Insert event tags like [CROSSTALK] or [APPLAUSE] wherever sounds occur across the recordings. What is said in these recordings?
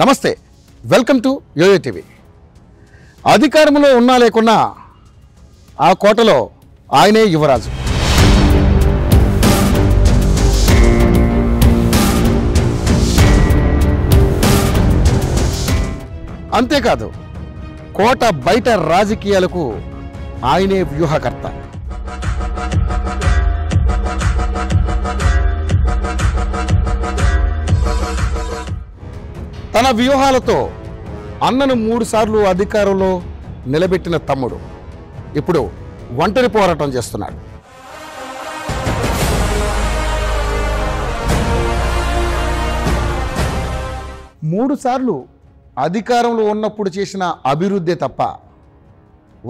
నమస్తే welcome to yo-yo TV అధికారంలో ఉన్నా లేకున్నా ఆ కోటలో ఆయనే యువరాజు అంతేకాదు కోట బయట రాజకీయాలకు ఆయనే వ్యూహకర్త తన వ్యూహాలతో అన్నను మూడుసార్లు అధికారంలో నిలబెట్టిన తమ్ముడు ఇప్పుడు ఒంటరి పోరాటం చేస్తున్నాడు మూడుసార్లు అధికారంలో ఉన్నప్పుడు చేసిన అభివృద్ధి తప్ప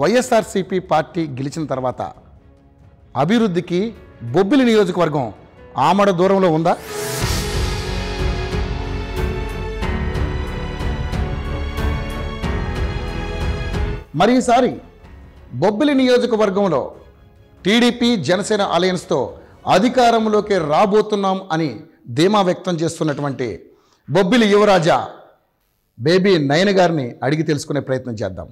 వైఎస్ఆర్సీపీ పార్టీ గెలిచిన తర్వాత అభివృద్ధికి బొబ్బిలి నియోజకవర్గం ఆమడ దూరంలో ఉందా మరీసారి బొబ్బిలి నియోజకవర్గంలో టీడీపీ జనసేన అలయన్స్తో అధికారంలోకి రాబోతున్నాం అని ధీమా వ్యక్తం చేస్తున్నటువంటి బొబ్బిలి యువరాజా బేబీ నయన గారిని అడిగి తెలుసుకునే ప్రయత్నం చేద్దాం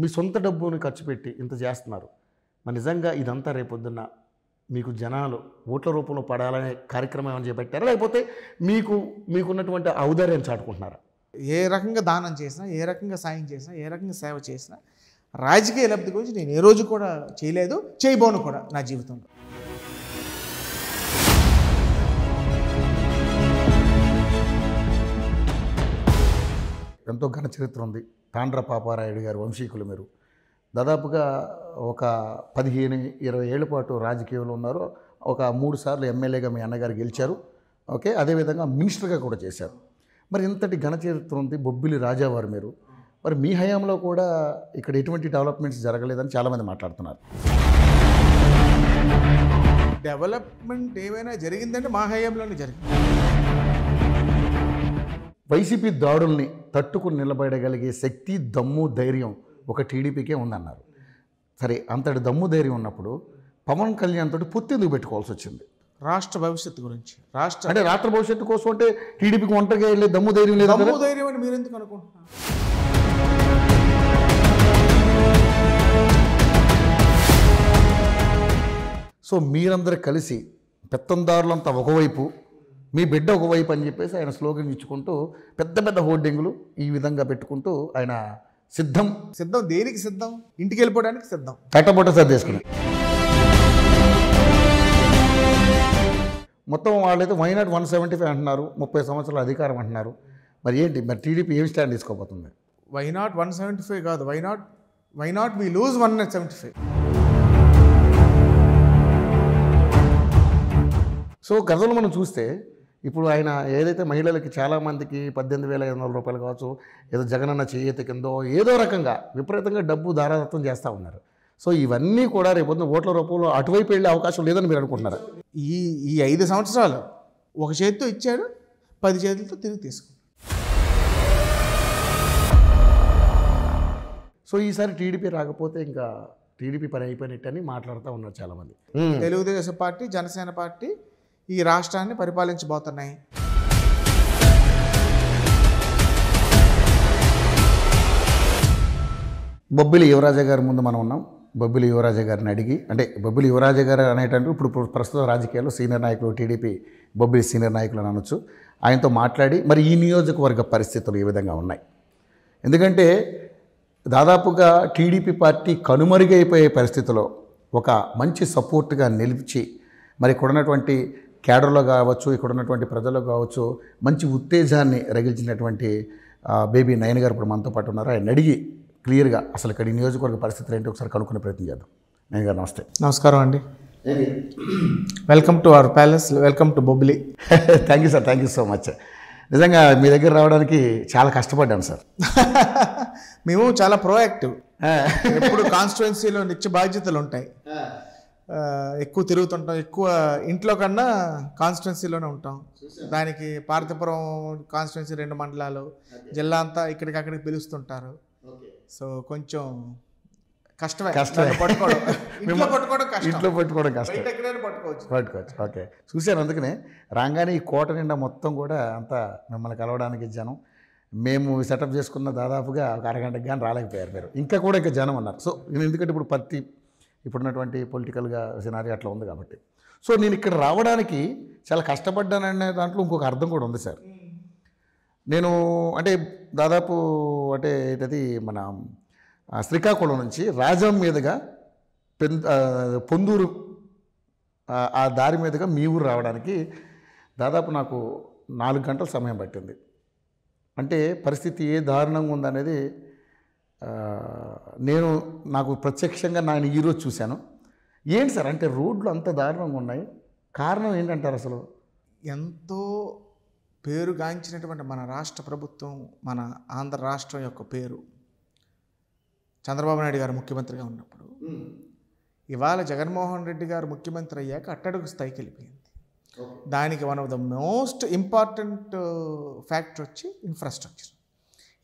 మీ సొంత డబ్బుని ఖర్చు పెట్టి ఇంత చేస్తున్నారు మరి నిజంగా ఇదంతా రేపొద్దున్న మీకు జనాలు ఓట్ల రూపంలో పడాలనే కార్యక్రమం ఏమైనా చేపట్టారా లేకపోతే మీకు మీకున్నటువంటి ఔదార్యం చాటుకుంటున్నారా ఏ రకంగా దానం చేసినా ఏ రకంగా సాయం చేసినా ఏ రకంగా సేవ చేసినా రాజకీయ లబ్ధి గురించి నేను ఏ రోజు కూడా చేయలేదు చేయబోను కూడా నా జీవితంలో ఎంతో ఘన చరిత్ర ఉంది తాండ్ర పాపారాయుడు గారు వంశీకులు మీరు దాదాపుగా ఒక పదిహేను ఇరవై ఏళ్ళ పాటు రాజకీయంలో ఉన్నారు ఒక మూడు సార్లు ఎమ్మెల్యేగా మీ అన్నగారు గెలిచారు ఓకే అదేవిధంగా మినిస్టర్గా కూడా చేశారు మరి ఇంతటి ఘన చరిత్ర ఉంది బొబ్బిలి రాజావారు మీరు మరి మీ హయాంలో కూడా ఇక్కడ ఎటువంటి డెవలప్మెంట్స్ జరగలేదని చాలామంది మాట్లాడుతున్నారు డెవలప్మెంట్ ఏమైనా జరిగిందంటే మా హయాంలోనే జరిగింది వైసీపీ దాడుల్ని తట్టుకుని నిలబడగలిగే శక్తి దమ్ము ధైర్యం ఒక టీడీపీకే ఉందన్నారు సరే అంతటి దమ్ము ధైర్యం ఉన్నప్పుడు పవన్ కళ్యాణ్ తోటి పొత్తెందుకు పెట్టుకోవాల్సి వచ్చింది రాష్ట్ర భవిష్యత్తు గురించి రాష్ట్ర అంటే రాష్ట్ర భవిష్యత్తు కోసం అంటే టీడీపీకి ఒంటరిగా వెళ్ళే దమ్ము ధైర్యం లేదు దమ్ము ధైర్యం అని మీరు ఎందుకు అనుకుంటున్నారు సో మీరందరూ కలిసి పెత్తందారులంతా ఒకవైపు మీ బిడ్డ ఒకవైపు అని చెప్పేసి ఆయన స్లోగన్ ఇచ్చుకుంటూ పెద్ద పెద్ద హోర్డింగ్లు ఈ విధంగా పెట్టుకుంటూ ఆయన సిద్ధం సిద్ధం దేనికి సిద్ధం ఇంటికి వెళ్ళిపోవడానికి సిద్ధం తట్టబుట్ట సర్దేసుకుని మొత్తం వాళ్ళైతే why not one seventy five అంటున్నారు ముప్పై సంవత్సరాల అధికారం అంటున్నారు మరి ఏంటి మరి టీడీపీ ఏం స్టాండ్ తీసుకోబోతుంది why not one seventy five కాదు why not why not we lose one not seventy five so గతంలో మనం చూస్తే ఇప్పుడు ఆయన ఏదైతే మహిళలకి చాలామందికి పద్దెనిమిది వేల ఐదు వందల రూపాయలు కావచ్చు ఏదో జగనన్న చేయత కిందో ఏదో రకంగా విపరీతంగా డబ్బు ధారాదత్వం చేస్తూ ఉన్నారు సో ఇవన్నీ కూడా రేపొద్దున ఓట్ల రూపంలో అటువైపు వెళ్ళే అవకాశం లేదని మీరు అనుకుంటున్నారు ఈ ఈ ఐదు సంవత్సరాలు ఒక చేతితో ఇచ్చాడు పది చేతులతో తిరిగి తీసుకు సో ఈసారి టీడీపీ రాకపోతే ఇంకా టీడీపీ పని అయిపోయినట్టు అని మాట్లాడుతూ ఉన్నారు చాలామంది తెలుగుదేశం పార్టీ జనసేన పార్టీ ఈ రాష్ట్రాన్ని పరిపాలించబోతున్నాయి బొబ్బిలి యువరాజ గారి ముందు మనం ఉన్నాం బొబ్బిలి యువరాజ గారిని అడిగి అంటే బొబ్బిలి యువరాజ గారు అనేటంటే ఇప్పుడు ప్రస్తుత రాజకీయాల్లో సీనియర్ నాయకులు టీడీపీ బొబ్బిలి సీనియర్ నాయకులు అనొచ్చు ఆయనతో మాట్లాడి మరి ఈ నియోజకవర్గ పరిస్థితులు ఏ విధంగా ఉన్నాయి ఎందుకంటే దాదాపుగా టీడీపీ పార్టీ కనుమరుగైపోయే పరిస్థితిలో ఒక మంచి సపోర్ట్గా నిలిచి మరి కొడనటువంటి క్యాడర్లో కావచ్చు ఇక్కడ ఉన్నటువంటి ప్రజల్లో కావచ్చు మంచి ఉత్తేజాన్ని రగిల్చినటువంటి బేబీ నయన్ గారు ఇప్పుడు మనతో పాటు ఉన్నారు ఆయన అడిగి క్లియర్గా అసలు ఇక్కడ నియోజకవర్గ పరిస్థితులు ఏంటి ఒకసారి కనుక్కునే ప్రయత్నం చేద్దాం నయన్ గారు నమస్తే నమస్కారం అండి welcome to our palace welcome to Bobbili thank you sir thank you so much నిజంగా మీ దగ్గర రావడానికి చాలా కష్టపడ్డాను సార్ [LAUGHS] మేము చాలా ప్రోయాక్టివ్ ఇప్పుడు కాన్స్టిట్యున్సీలో నిత్య బాధ్యతలు ఉంటాయి ఎక్కువ తిరుగుతుంటాం ఎక్కువ ఇంట్లో కన్నా కాన్స్టిట్యున్సీలోనే ఉంటాం దానికి పార్థపురం కాన్స్టిట్యున్సీ రెండు మండలాలు జిల్లా అంతా ఇక్కడికక్కడికి పిలుస్తుంటారు సో కొంచెం కష్టమే కష్టమే పట్టుకోవడం [LAUGHS] ఇంట్లో పట్టుకోవడం కష్టం పట్టుకోవచ్చు పట్టుకోవచ్చు ఓకే చూశాను అందుకనే రాగానే ఈ కోట నిండా మొత్తం కూడా అంతా మిమ్మల్ని కలవడానికి జనం మేము సెటప్ చేసుకున్న దాదాపుగా ఒక అరగంటకి కానీ రాలేకపోయారు మీరు ఇంకా కూడా ఇంకా జనం అన్నారు సో నేను ఎందుకంటే ఇప్పుడు ప్రతి ఇప్పుడున్నటువంటి పొలిటికల్గా సినారీ అట్లా ఉంది కాబట్టి సో నేను ఇక్కడ రావడానికి చాలా కష్టపడ్డాననే దాంట్లో ఇంకొక అర్థం కూడా ఉంది సార్ నేను అంటే దాదాపు అంటే ఏంటది మన శ్రీకాకుళం నుంచి రాజం మీదుగా పెన్ పొందూరు ఆ దారి మీదుగా మీ ఊరు రావడానికి దాదాపు నాకు నాలుగు గంటల సమయం పట్టింది అంటే పరిస్థితి ఏ దారుణంగా ఉందనేది నేను నాకు ప్రత్యక్షంగా నేను ఈరోజు చూశాను ఏంటి సార్ అంటే రోడ్లు అంత దారుణంగా ఉన్నాయి కారణం ఏంటంటారు అసలు ఎంతో పేరుగాంచినటువంటి మన రాష్ట్ర ప్రభుత్వం మన ఆంధ్ర రాష్ట్రం యొక్క పేరు చంద్రబాబు నాయుడు గారు ముఖ్యమంత్రిగా ఉన్నప్పుడు ఇవాళ జగన్మోహన్ రెడ్డి గారు ముఖ్యమంత్రి అయ్యాక అట్టడుగు స్థాయికి వెళ్ళిపోయింది దానికి one of the most important factor వచ్చి ఇన్ఫ్రాస్ట్రక్చర్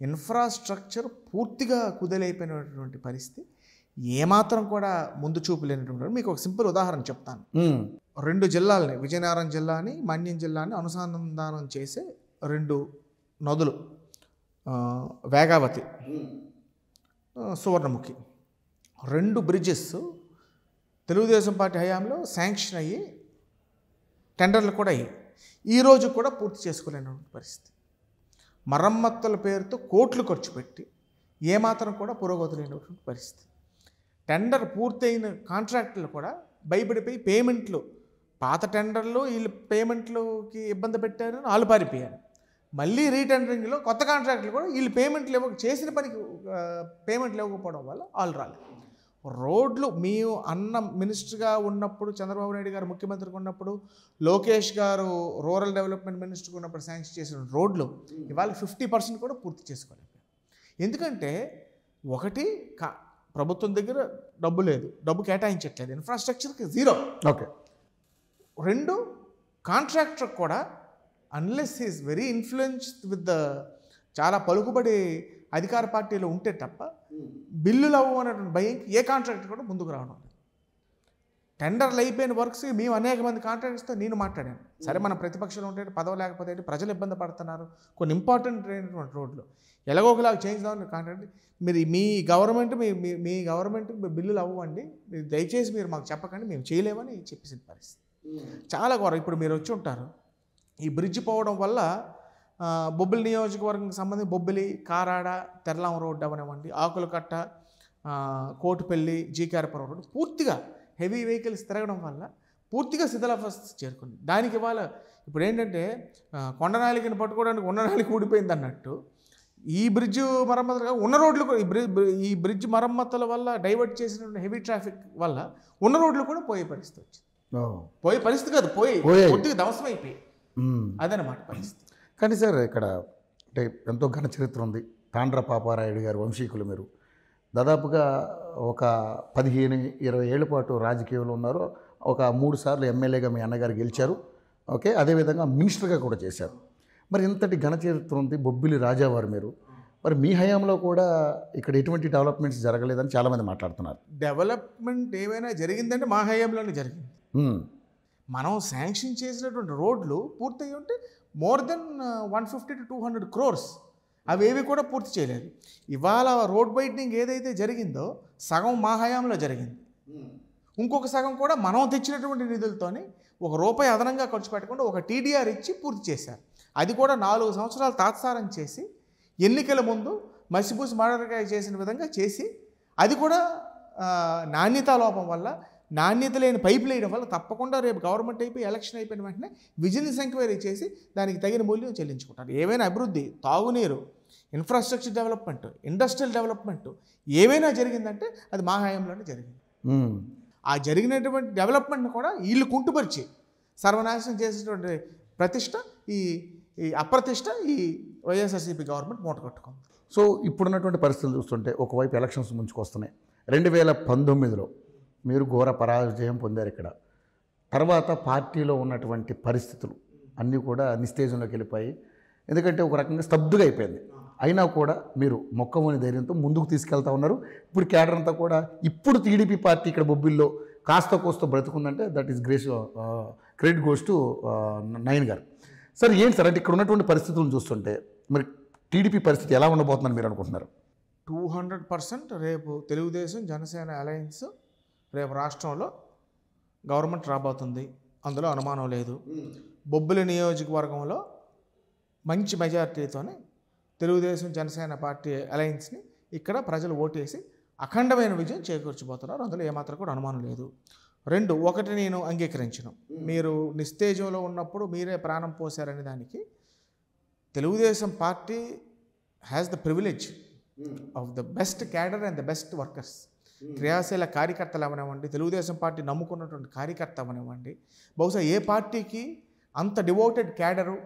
ఇన్ఫ్రాస్ట్రక్చర్ పూర్తిగా కుదలైపోయినటువంటి పరిస్థితి ఏమాత్రం కూడా ముందు చూపు లేనటువంటి మీకు ఒక సింపుల్ ఉదాహరణ చెప్తాను రెండు జిల్లాలని విజయనగరం జిల్లాని మన్యం జిల్లాని అనుసంధానం చేసే రెండు నదులు వేగావతి సువర్ణముఖి రెండు బ్రిడ్జెస్ తెలుగుదేశం పార్టీ హయాంలో శాంక్షన్ అయ్యి టెండర్లు కూడా అయ్యి ఈరోజు కూడా పూర్తి చేసుకోలేనటువంటి పరిస్థితి మరమ్మత్తుల పేరుతో కోట్లు ఖర్చు పెట్టి ఏమాత్రం కూడా పురోగతి లేనటువంటి పరిస్థితి టెండర్ పూర్తయిన కాంట్రాక్టులు కూడా భయపడిపోయి పేమెంట్లు పాత టెండర్లు వీళ్ళు పేమెంట్లుకి ఇబ్బంది పెట్టారు వాళ్ళు పారిపోయారు మళ్ళీ రీటెండరింగ్లో కొత్త కాంట్రాక్టులు కూడా వీళ్ళు పేమెంట్లు ఇవ్వక చేసిన పనికి పేమెంట్లు ఇవ్వకపోవడం వల్ల వాళ్ళు రాలేదు రోడ్లు మీ అన్న మినిస్టర్గా ఉన్నప్పుడు చంద్రబాబు నాయుడు గారు ముఖ్యమంత్రిగా ఉన్నప్పుడు లోకేష్ గారు రూరల్ డెవలప్మెంట్ మినిస్టర్గా ఉన్నప్పుడు శాంక్షన్ చేసిన రోడ్లు ఇవాళ ఫిఫ్టీ పర్సెంట్ కూడా పూర్తి చేసుకోలేము ఎందుకంటే ఒకటి ప్రభుత్వం దగ్గర డబ్బు లేదు డబ్బు కేటాయించట్లేదు ఇన్ఫ్రాస్ట్రక్చర్కి జీరో ఓకే రెండు కాంట్రాక్టర్ కూడా unless is very influenced with the చాలా పలుకుబడి అధికార పార్టీలో ఉంటే తప్ప బిల్లులు అనేటువంటి భయం ఏ కాంట్రాక్ట్ కూడా ముందుకు రావడం టెండర్లు అయిపోయిన వర్క్స్ మేము అనేక మంది కాంట్రాక్టర్స్తో నేను మాట్లాడాను సరే మన ప్రతిపక్షంలో ఉంటే పదవి లేకపోతే ప్రజలు ఇబ్బంది పడుతున్నారు కొన్ని ఇంపార్టెంట్ అయినటువంటి రోడ్లు ఎలాగోకలాగా చేయించుదామని కాంట్రాక్ట్ మీరు మీ గవర్నమెంట్ మీ మీ గవర్నమెంట్ బిల్లులు అవ్వండి మీరు దయచేసి మీరు మాకు చెప్పకండి మేము చేయలేమని చెప్పేసిన పరిస్థితి hmm. చాలా ఘోరం ఇప్పుడు మీరు వచ్చి ఉంటారు ఈ బ్రిడ్జ్ పోవడం వల్ల బొబ్బిలి నియోజకవర్గం సంబంధించి బొబ్బిలి కారాడ తెరలాం రోడ్డు అవనివ్వండి ఆకులకట్ట కోటిపల్లి జీకారపురం రోడ్డు పూర్తిగా హెవీ వెహికల్స్ తిరగడం వల్ల పూర్తిగా శిథిలావస్థ చేరుకుంది దానికి ఇవాళ ఇప్పుడు ఏంటంటే కొండనాలికని పట్టుకోవడానికి ఉన్న ఉండనాలికి ఊడిపోయింది అన్నట్టు ఈ బ్రిడ్జ్ మరమ్మతులుగా ఉన్న రోడ్లు కూడా ఈ ఈ బ్రిడ్జ్ మరమ్మతుల వల్ల డైవర్ట్ చేసిన హెవీ ట్రాఫిక్ వల్ల ఉన్న రోడ్లు కూడా పోయే పరిస్థితి వచ్చింది పోయే పరిస్థితి కాదు పోయి పూర్తిగా ధ్వంసం అయిపోయి అదనమాట పరిస్థితి కానీ సార్ ఇక్కడ అంటే ఎంతో ఘన చరిత్ర ఉంది తాండ్ర పాపారాయుడు గారు వంశీకులు మీరు దాదాపుగా ఒక పదిహేను ఇరవై ఏళ్ళ పాటు రాజకీయంలో ఉన్నారు ఒక మూడు సార్లు ఎమ్మెల్యేగా మీ అన్నగారు గెలిచారు ఓకే అదేవిధంగా మినిస్టర్గా కూడా చేశారు మరి ఇంతటి ఘన చరిత్ర ఉంది బొబ్బిలి రాజావారు మీరు మరి మీ హయాంలో కూడా ఇక్కడ ఎటువంటి డెవలప్మెంట్స్ జరగలేదని చాలామంది మాట్లాడుతున్నారు డెవలప్మెంట్ ఏమైనా జరిగిందంటే మా హయాంలోనే జరిగింది మనం శాంక్షన్ చేసినటువంటి రోడ్లు పూర్తయి ఉంటే more than one fifty to two hundred crores అవి ఏవి కూడా పూర్తి చేయలేదు ఇవాళ రోడ్ బైటింగ్ ఏదైతే జరిగిందో సగం మా హయాంలో జరిగింది hmm. ఇంకొక సగం కూడా మనం తెచ్చినటువంటి నిధులతోని ఒక రూపాయి అదనంగా ఖర్చు పెట్టకుండా ఒక టీడీఆర్ ఇచ్చి పూర్తి చేశారు అది కూడా నాలుగు సంవత్సరాలు తాత్సారం చేసి ఎన్నికల ముందు మసిపూసి మాడరకాయ చేసిన విధంగా చేసి అది కూడా నాణ్యతా లోపం వల్ల నాణ్యత లేని పైపులు వేయడం వల్ల తప్పకుండా రేపు గవర్నమెంట్ అయిపోయి ఎలక్షన్ అయిపోయిన వెంటనే విజిలెన్స్ ఎంక్వైరీ చేసి దానికి తగిన మూల్యం చెల్లించుకుంటారు ఏవైనా అభివృద్ధి తాగునీరు ఇన్ఫ్రాస్ట్రక్చర్ డెవలప్మెంట్ ఇండస్ట్రియల్ డెవలప్మెంట్ ఏవైనా జరిగిందంటే అది మా హయాంలోనే జరిగింది ఆ జరిగినటువంటి డెవలప్మెంట్ని కూడా వీళ్ళు కుంటుపరిచి సర్వనాశనం చేసినటువంటి ప్రతిష్ట ఈ ఈ అప్రతిష్ట ఈ వైఎస్ఆర్సీపీ గవర్నమెంట్ మూట కట్టుకుంది సో ఇప్పుడున్నటువంటి పరిస్థితులు చూస్తుంటే ఒకవైపు ఎలక్షన్స్ ముంచుకొస్తున్నాయి రెండు వేల పంతొమ్మిదిలో మీరు ఘోర పరాజయం పొందారు ఇక్కడ తర్వాత పార్టీలో ఉన్నటువంటి పరిస్థితులు అన్నీ కూడా నిస్తేజంలోకి వెళ్ళిపోయి ఎందుకంటే ఒక రకంగా స్తబ్దుగా అయిపోయింది అయినా కూడా మీరు మొక్కవని ధైర్యంతో ముందుకు తీసుకెళ్తా ఉన్నారు ఇప్పుడు కేడర్ అంతా కూడా ఇప్పుడు టీడీపీ పార్టీ ఇక్కడ బొబ్బిల్లో కాస్త కోస్త బ్రతుకుందంటే that is grace credit goes to Nayan గారు సార్ ఏంటి సార్ అంటే ఇక్కడ ఉన్నటువంటి పరిస్థితులను చూస్తుంటే మరి టీడీపీ పరిస్థితి ఎలా ఉండబోతుందని మీరు అనుకుంటున్నారు టూ హండ్రెడ్ పర్సెంట్ రేపు తెలుగుదేశం జనసేన అలయన్స్ రేపు రాష్ట్రంలో గవర్నమెంట్ రాబోతుంది అందులో అనుమానం లేదు బొబ్బిలి నియోజకవర్గంలో మంచి మెజారిటీతోనే తెలుగుదేశం జనసేన పార్టీ అలయన్స్ని ఇక్కడ ప్రజలు ఓటేసి అఖండమైన విజయం చేకూర్చిపోతున్నారు అందులో ఏమాత్రం కూడా అనుమానం లేదు రెండు ఒకటి నేను అంగీకరించను మీరు నిస్తేజంలో ఉన్నప్పుడు మీరే ప్రాణం పోశారనే దానికి Telugu Desam party has the privilege of the best cadre and the best workers క్రియాశీల కార్యకర్తలు అవనివ్వండి తెలుగుదేశం పార్టీ నమ్ముకున్నటువంటి కార్యకర్త అవనివ్వండి బహుశా ఏ పార్టీకి అంత డివోటెడ్ క్యాడరు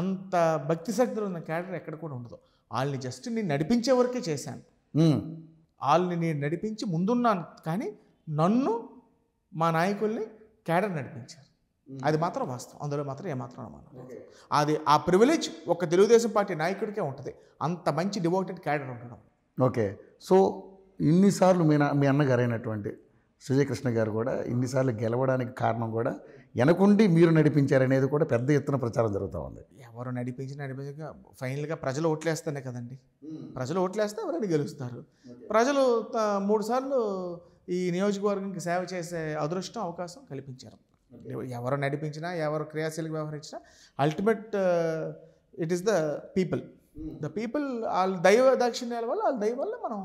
అంత భక్తి శక్తులు ఉన్న క్యాడర్ ఎక్కడ కూడా ఉండదు వాళ్ళని జస్ట్ నేను నడిపించే వరకే చేశాను వాళ్ళని నేను నడిపించి ముందున్నాను కానీ నన్ను మా నాయకుల్ని క్యాడర్ నడిపించారు అది మాత్రం వాస్తవం అందులో మాత్రం ఏమాత్రం అనుమానం అది ఆ ప్రివిలేజ్ ఒక తెలుగుదేశం పార్టీ నాయకుడికే ఉంటుంది అంత మంచి డివోటెడ్ క్యాడర్ ఉండడం ఓకే సో ఇన్నిసార్లు మీ మీ అన్నగారైనటువంటి సుజయకృష్ణ గారు కూడా ఇన్నిసార్లు గెలవడానికి కారణం కూడా వెనకుండి మీరు నడిపించారనేది కూడా పెద్ద ఎత్తున ప్రచారం జరుగుతూ ఉంది ఎవరు నడిపించి నడిపించక ఫైనల్గా ప్రజలు ఓట్లేస్తేనే కదండి ప్రజలు ఓట్లేస్తే ఎవరైనా గెలుస్తారు ప్రజలు మూడు సార్లు ఈ నియోజకవర్గానికి సేవ చేసే అదృష్టం అవకాశం కల్పించారు ఎవరు నడిపించినా ఎవరు క్రియాశీలకు వ్యవహరించినా ultimate it is the people the people వాళ్ళ దైవ దాక్షిణ్యాల వల్ల వాళ్ళ దైవ వల్ల మనం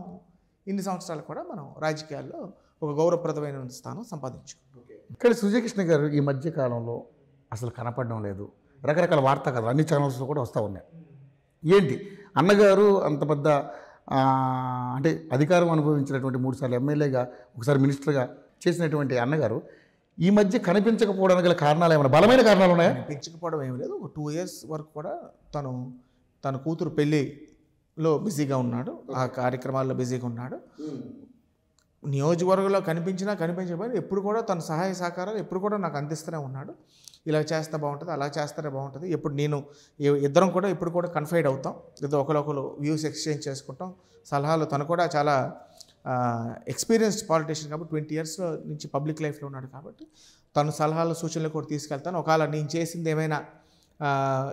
ఇన్ని సంవత్సరాలు కూడా మనం రాజకీయాల్లో ఒక గౌరవప్రదమైన స్థానం సంపాదించు ఇక్కడ సుజయకృష్ణ గారు ఈ మధ్య కాలంలో అసలు కనపడడం లేదు రకరకాల వార్తా కథలు అన్ని ఛానల్స్లో కూడా వస్తూ ఉన్నాయి ఏంటి అన్నగారు అంత పెద్ద అంటే అధికారం అనుభవించినటువంటి మూడుసార్లు ఎమ్మెల్యేగా ఒకసారి మినిస్టర్గా చేసినటువంటి అన్నగారు ఈ మధ్య కనిపించకపోవడానికి గల కారణాలు ఏమైనా బలమైన కారణాలు ఉన్నాయా కనిపించకపోవడం ఏమి లేదు ఒక టూ ఇయర్స్ వరకు కూడా తను తన కూతురు పెళ్ళి లో బిజీగా ఉన్నాడు ఆ కార్యక్రమాల్లో బిజీగా ఉన్నాడు నియోజకవర్గంలో కనిపించినా కనిపించకపోయినా ఎప్పుడు కూడా తన సహాయ సహకారాలు ఎప్పుడు కూడా నాకు అందిస్తూనే ఉన్నాడు ఇలా చేస్తే బాగుంటుంది అలా చేస్తేనే బాగుంటుంది ఇప్పుడు నేను ఇద్దరం కూడా ఇప్పుడు కూడా కన్ఫైడ్ అవుతాం ఇద్దరు ఒకరొకరు వ్యూస్ ఎక్స్చేంజ్ చేసుకుంటాం సలహాలు తను కూడా చాలా ఎక్స్పీరియన్స్డ్ పాలిటీషియన్ కాబట్టి ట్వంటీ ఇయర్స్ నుంచి పబ్లిక్ లైఫ్లో ఉన్నాడు కాబట్టి తను సలహాలు సూచనలు కూడా తీసుకెళ్తాను ఒకవేళ నేను చేసింది ఏమైనా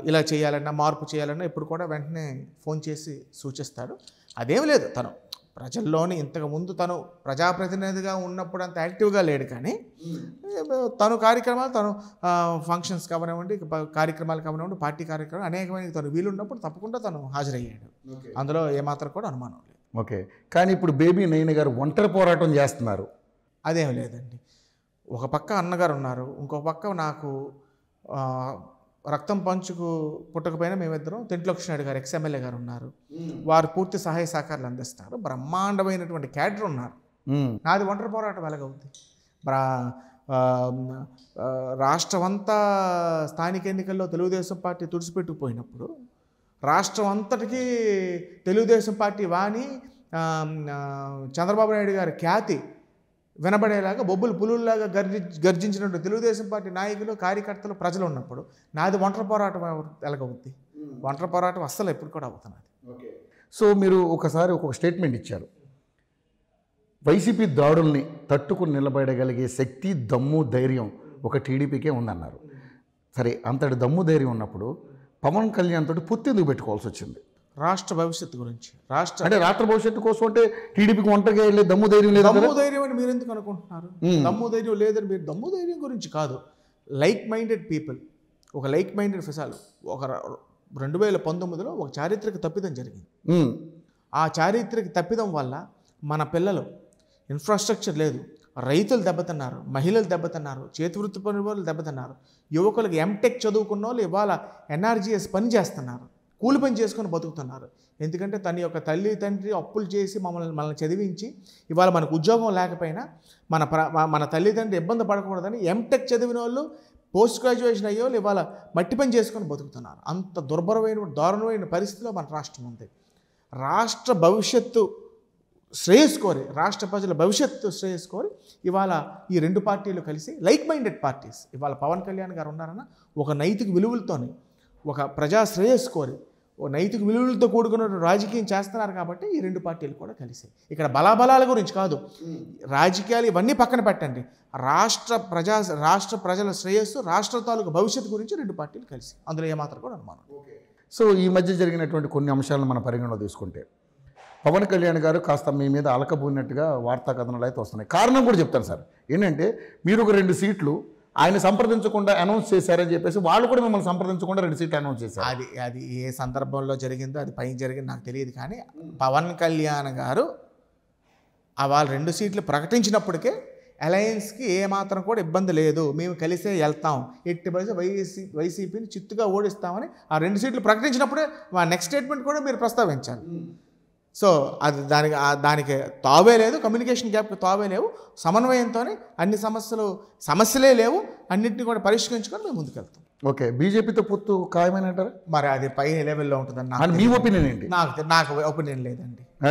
ఇలా చేయాలన్నా మార్పు చేయాలన్నా ఇప్పుడు కూడా వెంటనే ఫోన్ చేసి సూచిస్తాడు అదేం లేదు తను ప్రజల్లోని ఇంతకుముందు తను ప్రజాప్రతినిధిగా ఉన్నప్పుడు అంత యాక్టివ్గా లేడు కానీ తను కార్యక్రమాలు తను ఫంక్షన్స్ కావనివ్వండి కార్యక్రమాలు కావనివ్వండి పార్టీ కార్యక్రమాలు అనేకమైన తను వీలున్నప్పుడు తప్పకుండా తను హాజరయ్యాడు అందులో ఏమాత్రం కూడా అనుమానం లేదు ఓకే కానీ ఇప్పుడు బేబీ నయన గారు ఒంటరి పోరాటం చేస్తున్నారు అదేం లేదండి ఒక పక్క అన్నగారు ఉన్నారు ఇంకో పక్క నాకు రక్తం పంచుకు పుట్టకపోయినా మేమిద్దరం తింట్లోక్ష్ణుడు గారు ఎక్స్ఎమ్మెల్యే గారు ఉన్నారు వారు పూర్తి సహాయ సహకారాలు అందిస్తారు బ్రహ్మాండమైనటువంటి క్యాడర్ ఉన్నారు నాది ఒంటరి పోరాటం ఎలాగవుద్ది రాష్ట్రం రాష్ట్రమంతా స్థానిక ఎన్నికల్లో తెలుగుదేశం పార్టీ తుడిచిపెట్టుకుపోయినప్పుడు రాష్ట్రం అంతటికీ తెలుగుదేశం పార్టీ వాణి చంద్రబాబు నాయుడు గారి ఖ్యాతి వినబడేలాగా బొబ్బులు పులుల్లాగా గర్జి గర్జించినట్టు తెలుగుదేశం పార్టీ నాయకులు కార్యకర్తలు ప్రజలు ఉన్నప్పుడు నాది ఒంటరి పోరాటం ఎలాగవుద్ది ఒంటరి పోరాటం అస్సలు ఎప్పుడు కూడా అవుతున్నది సో మీరు ఒకసారి ఒక్కొక్క స్టేట్మెంట్ ఇచ్చారు వైసీపీ దాడుల్ని తట్టుకుని నిలబడగలిగే శక్తి దమ్ము ధైర్యం ఒక టీడీపీకే ఉందన్నారు సరే అంతటి దమ్ము ధైర్యం ఉన్నప్పుడు పవన్ కళ్యాణ్ తోటి పొత్తు ఎందుకు పెట్టుకోవాల్సి వచ్చింది రాష్ట్ర భవిష్యత్తు గురించి రాష్ట్ర అంటే రాష్ట్ర భవిష్యత్తు కోసం అంటే టీడీపీకి ఒంటరిగా వెళ్ళే దమ్ము ధైర్యం లేదు దమ్ము ధైర్యం అని మీరు ఎందుకు అనుకుంటున్నారు దమ్ము ధైర్యం లేదని మీరు దమ్ము ధైర్యం గురించి కాదు లైక్ మైండెడ్ పీపుల్ ఒక లైక్ మైండెడ్ ఫిసాలు ఒక రెండు వేల పంతొమ్మిదిలో ఒక చారిత్రక తప్పిదం జరిగింది ఆ చారిత్రక తప్పిదం వల్ల మన పిల్లలు ఇన్ఫ్రాస్ట్రక్చర్ లేదు రైతులు దెబ్బతిన్నారు మహిళలు దెబ్బతిన్నారు వృత్తి పని వాళ్ళు దెబ్బతిన్నారు యువకులకు ఎంటెక్ చదువుకున్న వాళ్ళు ఇవాళ ఎన్ఆర్జీఎస్ పని చేస్తున్నారు కూలి పని చేసుకొని బతుకుతున్నారు ఎందుకంటే తన యొక్క తల్లి తండ్రి అప్పులు చేసి మమ్మల్ని మనల్ని చదివించి ఇవాళ మనకు ఉద్యోగం లేకపోయినా మన ప్ర మన తల్లిదండ్రి ఇబ్బంది పడకూడదని ఎంటెక్ చదివిన వాళ్ళు పోస్ట్ గ్రాడ్యుయేషన్ అయ్యో ఇవాళ మట్టి పని చేసుకొని బతుకుతున్నారు అంత దుర్భరమైన దారుణమైన పరిస్థితిలో మన రాష్ట్రం ఉంది రాష్ట్ర భవిష్యత్తు శ్రేయస్కోరి రాష్ట్ర ప్రజల భవిష్యత్తు శ్రేయస్కోరి ఇవాళ ఈ రెండు పార్టీలు కలిసి లైక్ మైండెడ్ పార్టీస్ ఇవాళ పవన్ కళ్యాణ్ గారు ఉన్నారన్న ఒక నైతిక విలువలతోని ఒక ప్రజా శ్రేయస్ ఓ నైతిక విలువలతో కూడుకున్న రాజకీయం చేస్తున్నారు కాబట్టి ఈ రెండు పార్టీలు కూడా కలిసాయి ఇక్కడ బలాబలాల గురించి కాదు రాజకీయాలు ఇవన్నీ పక్కన పెట్టండి రాష్ట్ర ప్రజా రాష్ట్ర ప్రజల శ్రేయస్సు రాష్ట్ర తాలూకు భవిష్యత్తు గురించి రెండు పార్టీలు కలిసి అందులో ఏమాత్రం కూడా అనుమానం సో ఈ మధ్య జరిగినటువంటి కొన్ని అంశాలను మనం పరిగణలో తీసుకుంటే పవన్ కళ్యాణ్ గారు కాస్త మీ మీద అలకబోయినట్టుగా వార్తా కథనాలు అయితే వస్తున్నాయి కారణం కూడా చెప్తాను సార్ ఏంటంటే మీరు ఒక రెండు సీట్లు ఆయన సంప్రదించకుండా అనౌన్స్ చేశారని చెప్పేసి వాళ్ళు కూడా మిమ్మల్ని సంప్రదించకుండా రెండు సీట్లు అనౌన్స్ చేశారు అది అది ఏ సందర్భంలో జరిగిందో అది పైన జరిగింది నాకు తెలియదు కానీ పవన్ కళ్యాణ్ గారు వాళ్ళు రెండు సీట్లు ప్రకటించినప్పటికే అలయన్స్కి ఏమాత్రం కూడా ఇబ్బంది లేదు మేము కలిసే వెళ్తాం ఎట్టి పరిస్థితి వైసీ వైసీపీని చిత్తుగా ఓడిస్తామని ఆ రెండు సీట్లు ప్రకటించినప్పుడే నెక్స్ట్ స్టేట్మెంట్ కూడా మీరు ప్రస్తావించాలి సో అది దానికి దానికి తావే లేదు కమ్యూనికేషన్ గ్యాప్కి తావే లేవు సమన్వయంతోనే అన్ని సమస్యలు సమస్యలే లేవు అన్నింటినీ కూడా పరిష్కరించుకొని మేము ముందుకెళ్తాం ఓకే బీజేపీతో పొత్తు ఖాయమైన అంటారు మరి అది పై లెవెల్లో ఉంటుందని నాకు మీ ఒపీనియన్ ఏంటి నాకు నాకు ఒపీనియన్ లేదండి [LAUGHS]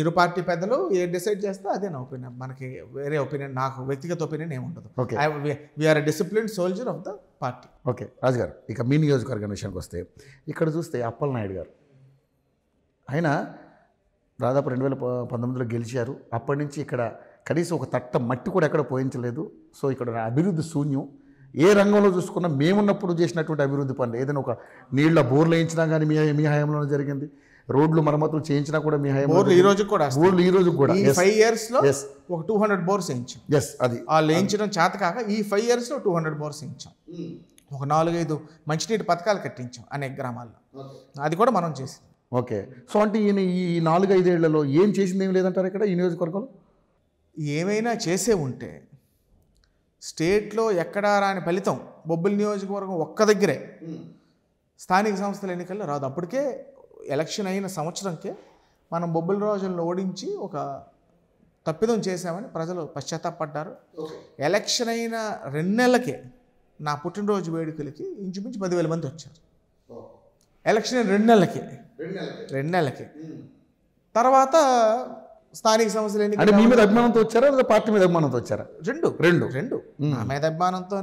ఇరు పార్టీ పెద్దలు ఏ డిసైడ్ చేస్తే అదే నా ఒపీనియన్ మనకి వేరే ఒపీనియన్ నాకు వ్యక్తిగత ఒపీనియన్ ఏమి okay we are discipline soldier of the party okay రాజుగారు ఇక మీ నియోజకవర్గం విషయానికి వస్తే ఇక్కడ చూస్తే అప్పలనాయుడు గారు ఆయన దాదాపు రెండు వేల పంతొమ్మిదిలో గెలిచారు అప్పటి నుంచి ఇక్కడ కనీసం ఒక తట్ట మట్టి కూడా ఎక్కడ పోయించలేదు సో ఇక్కడ అభివృద్ధి శూన్యం ఏ రంగంలో చూసుకున్నా మేమున్నప్పుడు చేసినటువంటి అభివృద్ధి పనులు ఏదైనా ఒక నీళ్ల బోర్లు వేయించినా కానీ మీ మీ హయాంలోనే జరిగింది రోడ్లు మరమ్మతులు చేయించినా కూడా మీ హయాంలో ఈ రోజు కూడా బోర్లు ఈ రోజు కూడా ఫైవ్ ఇయర్స్ లో ఒక టూ హండ్రెడ్ బోర్స్ వేయించాం ఎస్ అది వాళ్ళు వేయించడం చేత కాక ఈ ఫైవ్ ఇయర్స్ లో టూ హండ్రెడ్ బోర్స్ వేయించాం hmm. ఒక నాలుగైదు మంచినీటి పథకాలు కట్టించాం అనేక గ్రామాల్లో అది కూడా మనం చేసింది ఓకే సో అంటే ఈయన ఈ నాలుగైదేళ్లలో ఏం చేసింది ఏం లేదంటారు ఇక్కడ ఈ నియోజకవర్గంలో ఏమైనా చేసే ఉంటే స్టేట్లో ఎక్కడా రాని ఫలితం బొబ్బిలి నియోజకవర్గం ఒక్క దగ్గరే స్థానిక సంస్థల ఎన్నికల్లో రాదు అప్పటికే ఎలక్షన్ అయిన సంవత్సరంకే మనం బొబ్బుల రాజులను ఓడించి ఒక తప్పిదం చేశామని ప్రజలు పశ్చాత్తాపడ్డారు ఎలక్షన్ అయిన రెండు నెలలకే నా పుట్టినరోజు వేడుకలకి ఇంచుమించు పదివేల మంది వచ్చారు ఎలక్షన్ రెండు నెలలకి రెండు నెలలకి తర్వాత స్థానిక సమస్యలు అంటే మీ మీద అభిమానంతో వచ్చారా లేదా పార్టీ మీద అభిమానంతో వచ్చారా రెండు రెండు రెండు నా మీద అభిమానంతో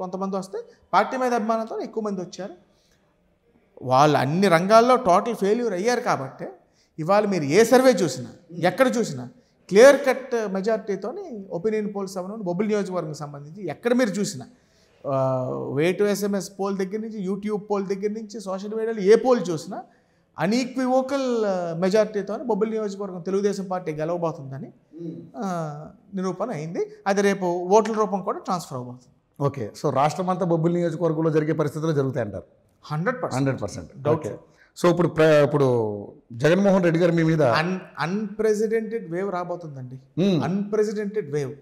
కొంతమంది వస్తే పార్టీ మీద అభిమానంతో ఎక్కువ మంది వచ్చారు వాళ్ళు అన్ని రంగాల్లో టోటల్ ఫెయిల్యూర్ అయ్యారు కాబట్టి ఇవాళ మీరు ఏ సర్వే చూసినా ఎక్కడ చూసినా క్లియర్ కట్ మెజారిటీతో ఒపీనియన్ పోల్స్ అవ్వను బొబ్బుల్ నియోజకవర్గం సంబంధించి ఎక్కడ మీరు చూసినా వే టు ఎస్ఎంఎస్ పోల్ దగ్గర నుంచి యూట్యూబ్ పోల్ దగ్గర నుంచి సోషల్ మీడియాలో ఏ పోల్ చూసినా అనీక్వివోకల్ మెజార్టీతో బొబ్బిలి నియోజకవర్గం తెలుగుదేశం పార్టీ గెలవబోతుందని hmm. నిరూపణ అయింది అది రేపు ఓట్ల రూపం కూడా ట్రాన్స్ఫర్ అవ్వబోతుంది ఓకే సో రాష్ట్రం అంతా బొబ్బిలి నియోజకవర్గంలో జరిగే పరిస్థితులు జరుగుతాయంటారు hundred percent hundred percent okay so ఇప్పుడు ఇప్పుడు జగన్మోహన్ రెడ్డి గారు మీ మీద అన్ అన్ప్రెసిడెంటెడ్ వేవ్ రాబోతుందండి అన్ప్రెసిడెంటెడ్ hmm. వేవ్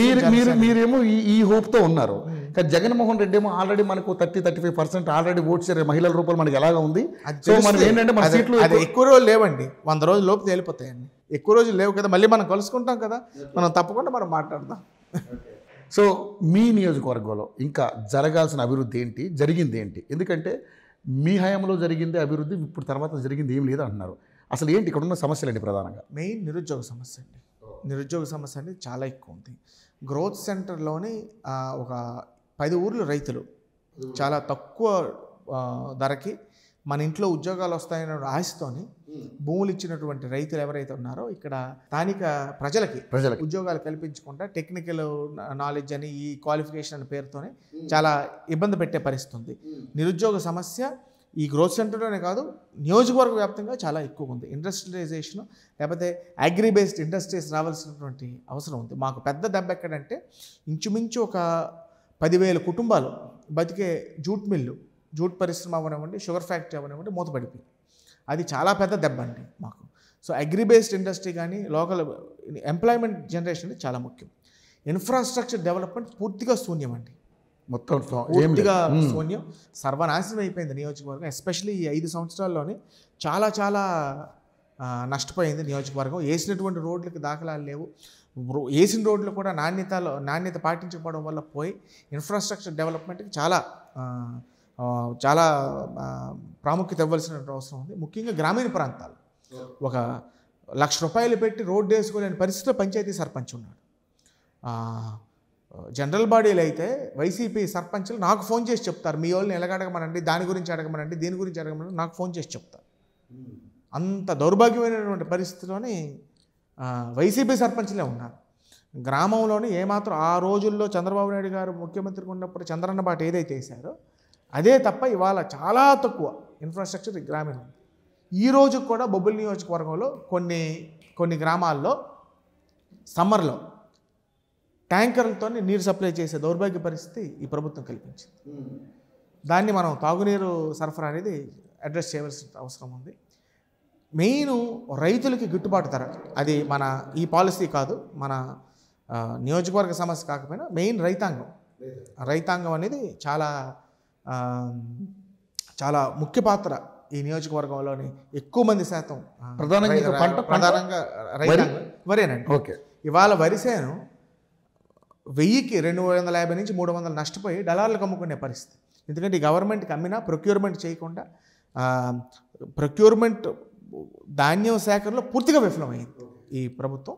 మీరు మీరు మీరేమో ఈ ఈ హోప్తో ఉన్నారు కానీ జగన్మోహన్ రెడ్డి ఏమో ఆల్రెడీ మనకు thirty thirty five percent already votes మహిళల రూపంలో మనకి ఎలాగా ఉంది సో మనం ఏంటంటే మన సీట్లు ఎక్కువ రోజులు లేవండి వంద రోజుల లోపు తేలిపోతాయండి ఎక్కువ రోజులు లేవు కదా మళ్ళీ మనం కలుసుకుంటాం కదా మనం తప్పకుండా మనం మాట్లాడదాం [LAUGHS] సో మీ నియోజకవర్గంలో ఇంకా జరగాల్సిన అభివృద్ధి ఏంటి జరిగింది ఏంటి ఎందుకంటే మీ హయాంలో జరిగింది అభివృద్ధి ఇప్పుడు తర్వాత జరిగింది ఏం లేదు అంటున్నారు అసలు ఏంటి ఇక్కడ ఉన్న సమస్యలు అండి ప్రధానంగా మెయిన్ నిరుద్యోగ సమస్య అండి నిరుద్యోగ సమస్య అనేది చాలా ఎక్కువ ఉంది గ్రోత్ సెంటర్లోని ఒక పది ఊర్లు రైతులు చాలా తక్కువ ధరకి మన ఇంట్లో ఉద్యోగాలు వస్తాయనే ఆశతోని భూములు ఇచ్చినటువంటి రైతులు ఎవరైతే ఉన్నారో ఇక్కడ స్థానిక ప్రజలకి ప్రజలకు ఉద్యోగాలు కల్పించకుండా టెక్నికల్ నాలెడ్జ్ అని ఈ క్వాలిఫికేషన్ అనే పేరుతోనే చాలా ఇబ్బంది పెట్టే పరిస్థితి ఉంది నిరుద్యోగ సమస్య ఈ గ్రోత్ సెంటర్లోనే కాదు నియోజకవర్గ వ్యాప్తంగా చాలా ఎక్కువ ఉంది ఇండస్ట్రియలైజేషన్ లేకపోతే అగ్రి బేస్డ్ ఇండస్ట్రీస్ రావాల్సినటువంటి అవసరం ఉంది మాకు పెద్ద దెబ్బ ఎక్కడంటే ఇంచుమించు ఒక పదివేల కుటుంబాలు బతికే జూట్ మిల్లు జూట్ పరిశ్రమ అవనివ్వండి షుగర్ ఫ్యాక్టరీ అవనివ్వండి మూతపడిపోయింది అది చాలా పెద్ద దెబ్బ అండి మాకు సో అగ్రి బేస్డ్ ఇండస్ట్రీ కానీ లోకల్ ఎంప్లాయ్మెంట్ జనరేషన్ చాలా ముఖ్యం ఇన్ఫ్రాస్ట్రక్చర్ డెవలప్మెంట్ పూర్తిగా శూన్యం అండి మొత్తం శూన్యం సర్వనాశనం అయిపోయింది నియోజకవర్గం ఎస్పెషలీ ఈ ఐదు సంవత్సరాల్లోనే చాలా చాలా నష్టపోయింది నియోజకవర్గం వేసినటువంటి రోడ్లకు దాఖలాలు లేవు వేసిన రోడ్లు కూడా నాణ్యతలో నాణ్యత పాటించకపోవడం వల్ల పోయి ఇన్ఫ్రాస్ట్రక్చర్ డెవలప్మెంట్కి చాలా చాలా ప్రాముఖ్యత ఇవ్వాల్సిన అవసరం ఉంది ముఖ్యంగా గ్రామీణ ప్రాంతాలు ఒక లక్ష రూపాయలు పెట్టి రోడ్డు వేసుకోలేని పరిస్థితిలో పంచాయతీ సర్పంచ్ ఉన్నాడు జనరల్ బాడీలు అయితే వైసీపీ సర్పంచ్లు నాకు ఫోన్ చేసి చెప్తారు మీ వాళ్ళని ఎలాగడగమనండి దాని గురించి అడగమనండి దీని గురించి అడగమనండి నాకు ఫోన్ చేసి చెప్తారు అంత దౌర్భాగ్యమైనటువంటి పరిస్థితిలోని వైసీపీ సర్పంచ్లే ఉన్నారు గ్రామంలోని ఏమాత్రం ఆ రోజుల్లో చంద్రబాబు నాయుడు గారు ముఖ్యమంత్రిగా ఉన్నప్పుడు చంద్రన్న బాట ఏదైతే వేశారో అదే తప్ప ఇవాళ చాలా తక్కువ ఇన్ఫ్రాస్ట్రక్చర్ గ్రామీణ ఈ రోజు కూడా బొబ్బుల్ నియోజకవర్గంలో కొన్ని కొన్ని గ్రామాల్లో సమ్మర్లో ట్యాంకర్లతో నీరు సప్లై చేసే దౌర్భాగ్య పరిస్థితి ఈ ప్రభుత్వం కల్పించింది hmm. దాన్ని మనం తాగునీరు సరఫరా అనేది అడ్రస్ చేయవలసిన అవసరం ఉంది మెయిన్ రైతులకి గిట్టుబాటు ధర అది మన ఈ పాలసీ కాదు మన నియోజకవర్గ సమస్య కాకపోయినా మెయిన్ రైతాంగం రైతాంగం అనేది చాలా చాలా ముఖ్య పాత్ర ఈ నియోజకవర్గంలోని ఎక్కువ మంది శాతం ప్రధానంగా ప్రధానంగా రైతాంగం వరేనండి ఓకే ఇవాళ వరిసేను వెయ్యికి రెండు వందల యాభై నుంచి మూడు వందలు నష్టపోయి డలార్లు కమ్ముకునే పరిస్థితి ఎందుకంటే ఈ గవర్నమెంట్కి అమ్మినా ప్రొక్యూర్మెంట్ చేయకుండా ప్రొక్యూర్మెంట్ ధాన్యం సేకరణలో పూర్తిగా విఫలమైంది ఈ ప్రభుత్వం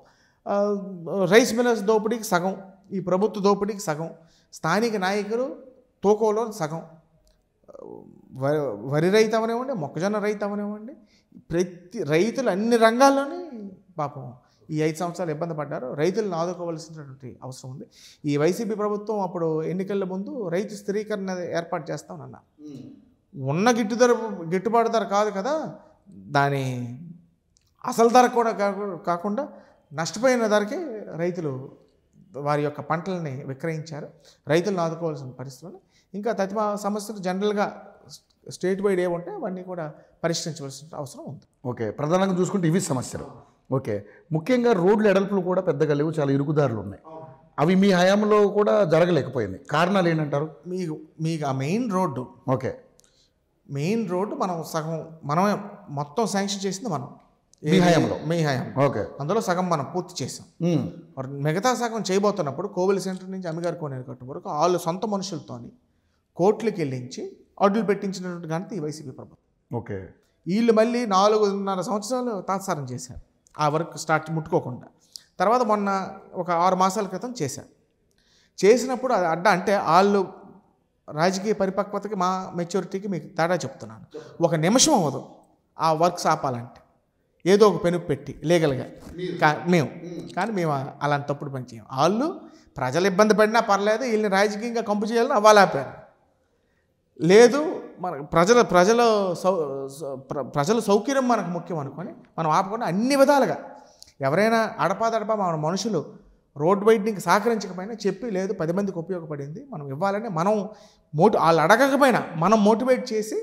రైస్ మిల్లర్స్ దోపిడీకి సగం ఈ ప్రభుత్వ దోపిడీకి సగం స్థానిక నాయకులు తోకోలో సగం వరి వరి రైతు అవనివ్వండి మొక్కజొన్న రైతు అవనివ్వండి ప్రతి రైతులు అన్ని రంగాల్లోనే పాపం ఈ ఐదు సంవత్సరాలు ఇబ్బంది పడ్డారు రైతులను ఆదుకోవాల్సినటువంటి అవసరం ఉంది ఈ వైసీపీ ప్రభుత్వం అప్పుడు ఎన్నికల ముందు రైతు స్థిరీకరణ ఏర్పాటు చేస్తామని ఉన్న ధర గిట్టుబాటు ధర కాదు కదా దాని అసలు ధర కూడా కాకుండా నష్టపోయిన ధరకే రైతులు వారి యొక్క పంటలని విక్రయించారు రైతులను ఆదుకోవాల్సిన పరిస్థితులు ఇంకా తదిమ సమస్యలు జనరల్గా స్టేట్ వైడ్ ఉంటే అవన్నీ కూడా పరిష్కరించవలసిన అవసరం ఉంది ఓకే ప్రధానంగా చూసుకుంటే ఇవి సమస్యలు ఓకే ముఖ్యంగా రోడ్లు ఎడల్పులు కూడా పెద్దగా లేవు చాలా ఇరుగుదారులు ఉన్నాయి అవి మీ హయాంలో కూడా జరగలేకపోయింది కారణాలు ఏంటంటారు మీకు మీకు ఆ main road okay main road మనం సగం మనమే మొత్తం శాంక్షన్ చేసింది మనం మీ హయాంలో మీ హయాం ఓకే అందులో సగం మనం పూర్తి చేసాం మిగతా సగం చేయబోతున్నప్పుడు కోవిల్ సెంటర్ నుంచి అమ్మగారి కోనేరు కట్టు వరకు వాళ్ళు సొంత మనుషులతోని కోర్టులకు వెళ్ళించి అడ్డులు పెట్టించినటువంటి ఘనత ఈ వైసీపీ ప్రభుత్వం ఓకే వీళ్ళు మళ్ళీ నాలుగున్నర సంవత్సరాలు తాత్సారం చేశారు ఆ వర్క్ స్టార్ట్ ముట్టుకోకుండా తర్వాత మొన్న ఒక ఆరు మాసాల క్రితం చేశాను చేసినప్పుడు అది అడ్డ అంటే వాళ్ళు రాజకీయ పరిపక్వతకి మా మెచ్యూరిటీకి మీకు తేడా చెప్తున్నాను ఒక నిమిషం అవ్వదు ఆ వర్క్స్ ఆపాలంటే ఏదో ఒక పెను పెట్టి లీగల్గా కా మేము కానీ మేము అలాంటి తప్పుడు పని చేయం వాళ్ళు ప్రజలు ఇబ్బంది పడినా పర్లేదు వీళ్ళని రాజకీయంగా కంపు చేయాలని అవ్వాలి ఆపారు లేదు మన ప్రజల ప్రజల సౌ ప్రజల సౌకర్యం మనకు ముఖ్యం అనుకొని మనం ఆపకుండా అన్ని విధాలుగా ఎవరైనా అడపాదడప మన మనుషులు రోడ్ వైడ్నింగ్ సహకరించకపోయినా చెప్పి లేదు పది మందికి ఉపయోగపడింది మనం ఇవ్వాలని మనం మోటి వాళ్ళు అడగకపోయినా మనం మోటివేట్ చేసి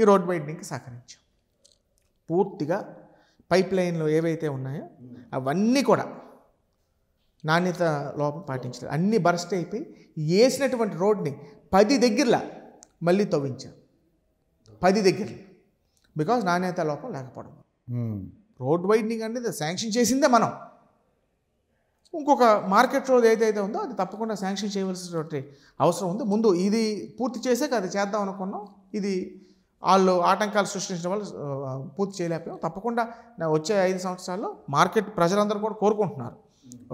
ఈ రోడ్ వైడ్నింగ్కి సహకరించాం పూర్తిగా పైప్ లైన్లు ఏవైతే ఉన్నాయో అవన్నీ కూడా నాణ్యత లోపం పాటించలేదు అన్నీ బరస్ట్ అయిపోయి వేసినటువంటి రోడ్ని పది దగ్గరలా మళ్ళీ తవ్వించారు పది దగ్గర బికాజ్ నాణ్యత లోపం లేకపోవడం రోడ్ hmm. వైడ్నింగ్ అనేది శాంక్షన్ చేసిందే మనం ఇంకొక మార్కెట్ ఏదైతే ఉందో అది తప్పకుండా శాంక్షన్ చేయవలసినటువంటి అవసరం ఉంది ముందు ఇది పూర్తి చేసాక అది చేద్దాం అనుకున్నాం ఇది వాళ్ళు ఆటంకాలు సృష్టించడం వల్ల పూర్తి చేయలేకపోయాం తప్పకుండా వచ్చే ఐదు సంవత్సరాల్లో మార్కెట్ ప్రజలందరూ కూడా కోరుకుంటున్నారు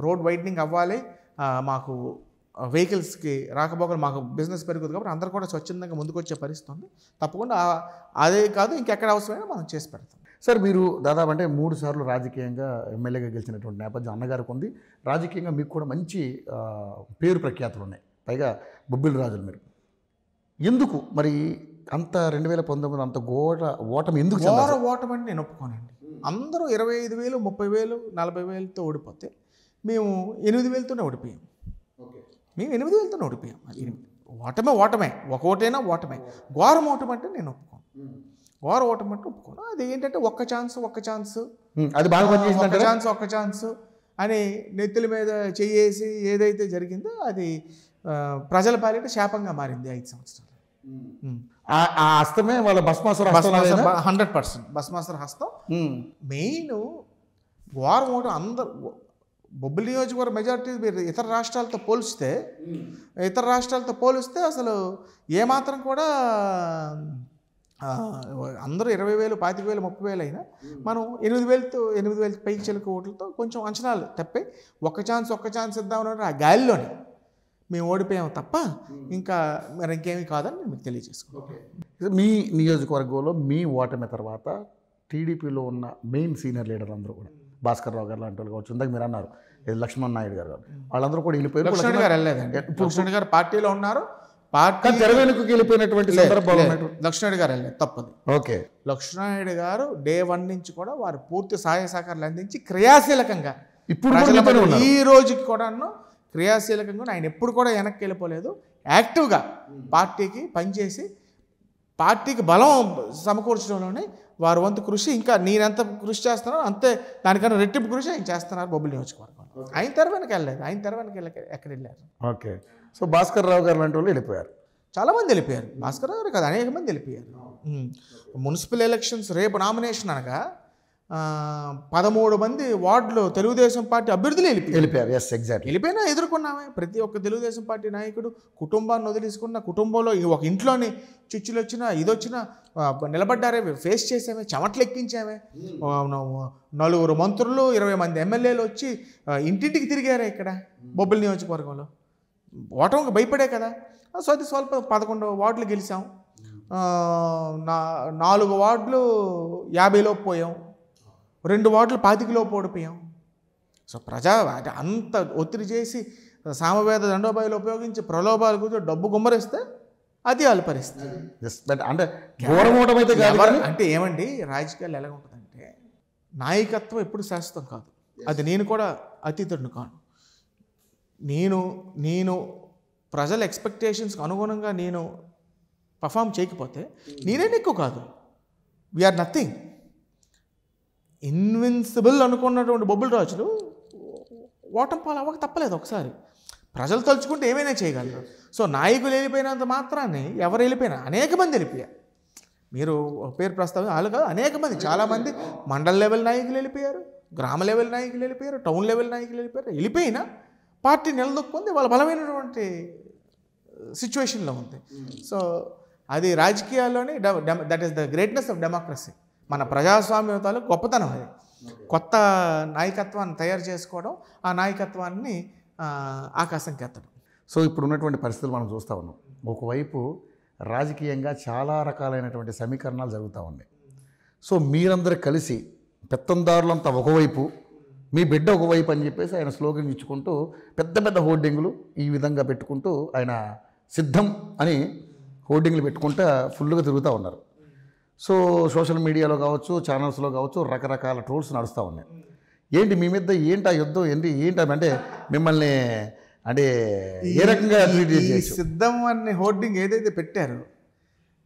రోడ్ hmm. వైడ్నింగ్ అవ్వాలి మాకు వెహికల్స్కి రాకపోకలు మాకు బిజినెస్ పెరుగుతుంది కాబట్టి అందరూ కూడా స్వచ్ఛందంగా ముందుకొచ్చే పరిస్థితి ఉంది తప్పకుండా అదే కాదు ఇంకెక్కడ అవసరమైనా మనం చేసి పెడతాం సార్ మీరు దాదాపు అంటే మూడు సార్లు రాజకీయంగా ఎమ్మెల్యేగా గెలిచినటువంటి నేపథ్యం అన్నగారికి ఉంది రాజకీయంగా మీకు కూడా మంచి పేరు ప్రఖ్యాతులు ఉన్నాయి పైగా బొబ్బిలి రాజులు మీరు ఎందుకు మరి అంత రెండు వేల పంతొమ్మిది అంత ఘోర ఓటమి ఎందుకు ఘోర ఓటమి అంటే నేను ఒప్పుకోనండి అందరూ ఇరవై ఐదు వేలు ముప్పై వేలు నలభై వేలతో ఓడిపోతే మేము ఎనిమిది వేలతోనే ఓడిపోయాం మేము ఎనిమిది వెళ్తాను ఓడిపోయాం ఎనిమిది ఓటమే ఓటమే ఒక ఓటైనా ఓటమే ఘోరం అంటే నేను ఒప్పుకోను ఘోర ఓటమంటే ఒప్పుకోను అది ఏంటంటే ఒక్క ఛాన్స్ ఒక్క ఛాన్స్ అది బాగా ఒక్క ఛాన్స్ ఒక్క ఛాన్స్ అని నెత్తుల మీద చేయేసి ఏదైతే జరిగిందో అది ప్రజల పాలిట శాపంగా మారింది ఐదు సంవత్సరాలు ఆ హస్తమే వాళ్ళ భస్మాసుర హండ్రెడ్ పర్సెంట్ భస్మాసుర హస్తం మెయిన్ ఘోరం ఓటం అందరు బొబ్బిలి నియోజకవర్గ మెజార్టీ మీరు ఇతర రాష్ట్రాలతో పోలిస్తే ఇతర రాష్ట్రాలతో పోలిస్తే అసలు ఏమాత్రం కూడా అందరూ ఇరవై వేలు పాతిక వేలు ముప్పై వేలు అయినా మనం ఎనిమిది వేలతో ఎనిమిది వేలు పైకి చెలుకు ఓట్లతో కొంచెం అంచనాలు తప్పే ఒక్క ఛాన్స్ ఒక్క ఛాన్స్ ఇద్దామని ఆ గాలిలోనే మేము ఓడిపోయాము తప్ప ఇంకా మరి ఇంకేమీ కాదని మీకు తెలియజేసుకున్నాం మీ నియోజకవర్గంలో మీ ఓటమి తర్వాత టీడీపీలో ఉన్న మెయిన్ సీనియర్ లీడర్ అందరూ కూడా భాస్కర్ రావు గారు లాంటి వాళ్ళు కావచ్చు ఇందాక మీరు అన్నారు లక్ష్మణ్ నాయుడు గారు వాళ్ళందరూ కూడా వెళ్ళిపోయారు గారు వెళ్ళలేదండి లక్ష్మణ్ గారు పార్టీలో ఉన్నారు పార్టీ తెర వెనుకకి వెళ్ళిపోయినటువంటి సందర్భాలు లక్ష్మణుడు గారు వెళ్ళలేదు తప్పదు ఓకే లక్ష్మణుడు గారు డే వన్ నుంచి కూడా వారు పూర్తి సహాయ సహకారాలు అందించి క్రియాశీలకంగా ఇప్పుడు ఈ రోజుకి కూడా క్రియాశీలకంగా ఆయన ఎప్పుడు కూడా వెనక్కి వెళ్ళిపోలేదు యాక్టివ్గా పార్టీకి పనిచేసి పార్టీకి బలం సమకూర్చడంలోనే వారి వంతు కృషి ఇంకా నేనెంత కృషి చేస్తున్నానో అంతే దానికన్నా రెట్టింపు కృషి ఆయన చేస్తున్నారు బొబ్బిలి నియోజకవర్గం ఆయన తెరవెనక వెళ్ళలేదు ఆయన తెరవెనక ఎక్కడ వెళ్ళారు ఓకే సో భాస్కర్ రావు గారు లాంటి వాళ్ళు వెళ్ళిపోయారు చాలా మంది వెళ్ళిపోయారు భాస్కర్ రావు గారు కాదు అనేక మంది వెళ్ళిపోయారు మున్సిపల్ ఎలక్షన్స్ రేపు నామినేషన్ అనగా పదమూడు మంది వార్డులు తెలుగుదేశం పార్టీ అభ్యర్థులు వెళ్ళిపోయారు ఎస్ ఎగ్జాక్ట్ వెళ్ళిపోయినా ఎదుర్కొన్నామే ప్రతి ఒక్క తెలుగుదేశం పార్టీ నాయకుడు కుటుంబాన్ని వదిలేసుకున్న కుటుంబంలో ఒక ఇంట్లోని చుచ్చులు వచ్చినా ఇదొచ్చినా నిలబడ్డారే ఫేస్ చేసామే చెమట్లు ఎక్కించామే hmm. నలుగురు మంత్రులు ఇరవై మంది ఎమ్మెల్యేలు వచ్చి ఇంటింటికి తిరిగారే ఇక్కడ hmm. బొబ్బుల నియోజకవర్గంలో ఓటమికి భయపడే కదా సో అది స్వల్ప పదకొండు వార్డులు గెలిచాం hmm. నా నాలుగు వార్డులు యాభైలోపు పోయాం రెండు ఓట్లు పాతికిలో పోడిపోయాం సో ప్రజా అంత ఒత్తిడి చేసి సామవేద దండోబాయిలు ఉపయోగించి ప్రలోభాలు కూర్చో డబ్బు గుమ్మరిస్తే అది వాళ్ళ అంటే అంటే ఏమండి రాజకీయాలు ఎలా ఉంటుందంటే నాయకత్వం ఎప్పుడు శాశ్వతం కాదు అది నేను కూడా అతీతుడిని కాను నేను నేను ప్రజల ఎక్స్పెక్టేషన్స్కి అనుగుణంగా నేను పర్ఫామ్ చేయకపోతే hmm. నేనే ఎక్కువ కాదు వీఆర్ నథింగ్ ఇన్విన్సిబుల్ అనుకున్నటువంటి బొబ్బుల రాజులు ఓటం అవ్వక తప్పలేదు ఒకసారి ప్రజలు తలుచుకుంటే ఏమైనా చేయగలరు సో నాయకులు వెళ్ళిపోయినంత మాత్రాన్ని ఎవరు వెళ్ళిపోయినా అనేక మంది వెళ్ళిపోయారు మీరు పేరు ప్రస్తావన వాళ్ళు కాదు అనేక మంది చాలామంది మండల లెవెల్ నాయకులు వెళ్ళిపోయారు గ్రామ లెవెల్ నాయకులు వెళ్ళిపోయారు టౌన్ లెవెల్ నాయకులు వెళ్ళిపోయారు వెళ్ళిపోయినా పార్టీ నిలదొక్కుంది వాళ్ళ బలమైనటువంటి సిచ్యువేషన్లో ఉంది సో అది రాజకీయాల్లోనే that is the greatness of democracy మన ప్రజాస్వామ్యతలో గొప్పతనం అది కొత్త నాయకత్వాన్ని తయారు చేసుకోవడం ఆ నాయకత్వాన్ని ఆకాశం కెత్తడం సో ఇప్పుడు ఉన్నటువంటి పరిస్థితులు మనం చూస్తూ ఉన్నాం ఒకవైపు రాజకీయంగా చాలా రకాలైనటువంటి సమీకరణాలు జరుగుతూ ఉన్నాయి సో మీరందరూ కలిసి పెత్తందారులంతా ఒకవైపు మీ బిడ్డ ఒకవైపు అని చెప్పేసి ఆయన స్లోగన్ ఇచ్చుకుంటూ పెద్ద పెద్ద హోర్డింగ్లు ఈ విధంగా పెట్టుకుంటూ ఆయన సిద్ధం అని హోర్డింగ్లు పెట్టుకుంటూ ఫుల్గా తిరుగుతూ ఉన్నారు సో సోషల్ మీడియాలో కావచ్చు ఛానల్స్లో కావచ్చు రకరకాల ట్రోల్స్ నడుస్తూ ఉన్నాయి ఏంటి మీ మీద ఏంటి ఆ యుద్ధం ఏంటి ఏంటి అంటే మిమ్మల్ని అంటే ఏ రకంగా సిద్ధం అనే హోర్డింగ్ ఏదైతే పెట్టారు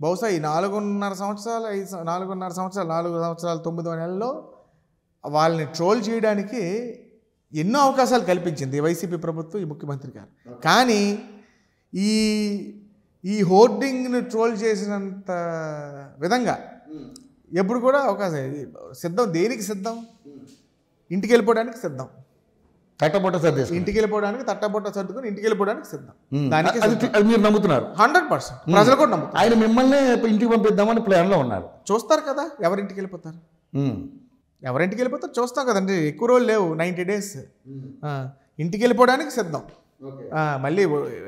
బహుశా ఈ నాలుగున్నర సంవత్సరాలు ఐదు నాలుగున్నర సంవత్సరాలు నాలుగు సంవత్సరాలు తొమ్మిదో నెలల్లో వాళ్ళని ట్రోల్ చేయడానికి ఎన్నో అవకాశాలు కల్పించింది వైసీపీ ప్రభుత్వం ఈ ముఖ్యమంత్రి గారు కానీ ఈ ఈ హోర్డింగ్ను ట్రోల్ చేసినంత విధంగా ఎప్పుడు కూడా అవకాశం ఇది సిద్ధం దేనికి సిద్ధం ఇంటికి వెళ్ళిపోవడానికి సిద్ధం తట్టబొట్ట సర్దేసి ఇంటికి వెళ్ళిపోవడానికి తట్టబొట్ట సర్దుకుని ఇంటికి వెళ్ళిపోవడానికి సిద్ధం దానికి అది మీరు నమ్ముతున్నారు హండ్రెడ్ పర్సెంట్ ప్రజలు కూడా నమ్ముతారు ఆయన మిమ్మల్ని ఇంటికి పంపిద్దామని ప్లాన్లో ఉన్నారు చూస్తారు కదా ఎవరింటికి వెళ్ళిపోతారు ఎవరింటికి వెళ్ళిపోతారు చూస్తాం కదండి ఎక్కువ రోజులు లేవు నైంటీ డేస్ ఇంటికి వెళ్ళిపోవడానికి సిద్ధం మళ్ళీ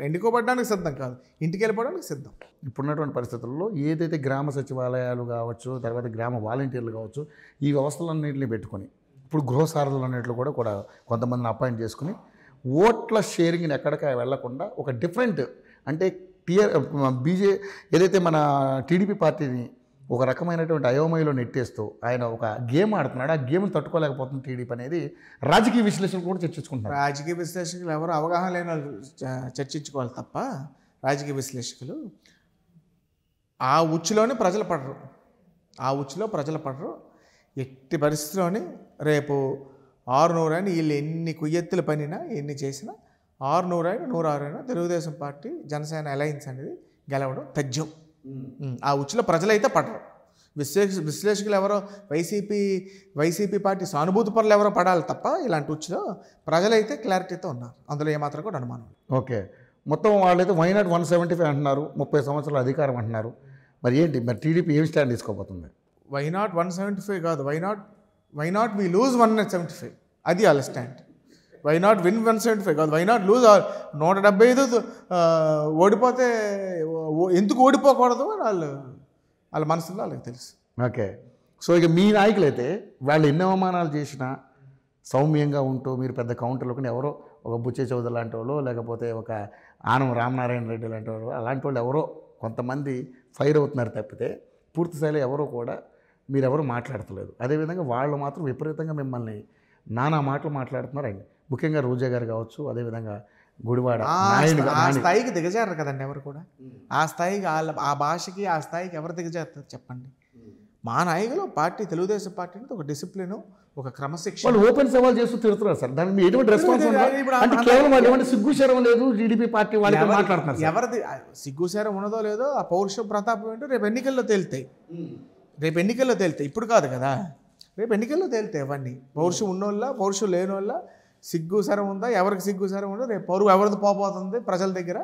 ఎండుకోబడడానికి సిద్ధం కాదు ఇంటికి వెళ్ళిపోవడానికి సిద్ధం ఇప్పుడున్నటువంటి పరిస్థితుల్లో ఏదైతే గ్రామ సచివాలయాలు కావచ్చు తర్వాత గ్రామ వాలంటీర్లు కావచ్చు ఈ వ్యవస్థలన్నింటినీ పెట్టుకొని ఇప్పుడు గృహ సారథులు అన్నింటిలో కూడా కూడా కొంతమందిని అపాయింట్ చేసుకుని ఓట్ల షేరింగ్ని ఎక్కడికి వెళ్లకుండా ఒక డిఫరెంట్ అంటే టీఆర్ బీజే ఏదైతే మన టీడీపీ పార్టీని ఒక రకమైనటువంటి అయోమయలో నెట్టేస్తూ ఆయన ఒక గేమ్ ఆడుతున్నాడు ఆ గేమ్ తట్టుకోలేకపోతుంది టీడీపీ అనేది రాజకీయ విశ్లేషకులు కూడా చర్చించుకుంటున్నారు రాజకీయ విశ్లేషకులు ఎవరు అవగాహన లేని చర్చించుకోవాలి తప్ప రాజకీయ విశ్లేషకులు ఆ ఉచ్చులోనే ప్రజలు పడరు ఆ ఉచ్చులో ప్రజలు పడరు ఎట్టి పరిస్థితిలోని రేపు ఆరు నూరైనా వీళ్ళు ఎన్ని కుయ్యెత్తులు పనినా ఎన్ని చేసినా ఆరు నూరైనా నూరు తెలుగుదేశం పార్టీ జనసేన అలయన్స్ అనేది గెలవడం తథ్యం ఆ ఉచ్చుల ప్రజలైతే పడరు విశ్లేష విశ్లేషకులు ఎవరో వైసీపీ వైసీపీ పార్టీ సానుభూతి పనులు ఎవరో పడాలి తప్ప ఇలాంటి ఉచ్చులో ప్రజలైతే క్లారిటీతో ఉన్నారు అందులో ఏమాత్రం కూడా అనుమానం ఓకే మొత్తం వాళ్ళైతే why not one seventy five అంటున్నారు ముప్పై సంవత్సరాల అధికారం అంటున్నారు మరి ఏంటి మరి టీడీపీ ఏం స్టాండ్ తీసుకోబోతుంది why not one seventy five కాదు why not why not we lose one seventy five అది వాళ్ళ stand why not win one seventy five కాదు వై నాట్ లూజ్ నూట డెబ్బై ఐదు ఓడిపోతే ఎందుకు ఓడిపోకూడదు అని వాళ్ళు వాళ్ళ మనసులో వాళ్ళకి తెలుసు ఓకే సో ఇక మీ నాయకులైతే వాళ్ళు ఎన్ని అవమానాలు చేసినా సౌమ్యంగా ఉంటూ మీరు పెద్ద కౌంటర్లో కానీ ఎవరో ఒక బుచ్చే చౌదరి లాంటి వాళ్ళు లేకపోతే ఒక ఆనం రామనారాయణ రెడ్డి లాంటి వాళ్ళు అలాంటి వాళ్ళు ఎవరో కొంతమంది ఫైర్ అవుతున్నారు తప్పితే పూర్తి స్థాయిలో ఎవరో కూడా మీరెవరు మాట్లాడతలేదు అదేవిధంగా వాళ్ళు మాత్రం విపరీతంగా మిమ్మల్ని నానా మాటలు మాట్లాడుతున్నారండి ముఖ్యంగా రోజా గారు కావచ్చు అదేవిధంగా గుడివాడ ఆ స్థాయికి దిగజారు కదండి ఎవరు కూడా ఆ స్థాయికి వాళ్ళ ఆ భాషకి ఆ స్థాయికి ఎవరు దిగజారుతారు చెప్పండి మా నాయకులు పార్టీ తెలుగుదేశం పార్టీ ఒక డిసిప్లిన్ ఒక క్రమశిక్షణ ఓపెన్ సవాల్ చేస్తూ తిరుగుతున్నారు సార్ దాని ఎటువంటి రెస్పాన్స్ సిగ్గుశరం లేదు జీడిపి పార్టీ వాళ్ళు మాట్లాడుతున్నారు ఎవరిది సిగ్గుశరం ఉన్నదో లేదో ఆ పౌరుషం ప్రతాపం ఏంటో రేపు ఎన్నికల్లో తేలుతాయి రేపు ఎన్నికల్లో తేలుతాయి ఇప్పుడు కాదు కదా రేపు ఎన్నికల్లో తేలుతాయి అవన్నీ పౌరుషం ఉన్నోళ్ళ పౌరుషం లేనోళ్ళ సిగ్గు సరం ఉందా ఎవరికి సిగ్గు సరం ఉందో రేపు పరువు ఎవరిది పోపోతుంది ప్రజల దగ్గర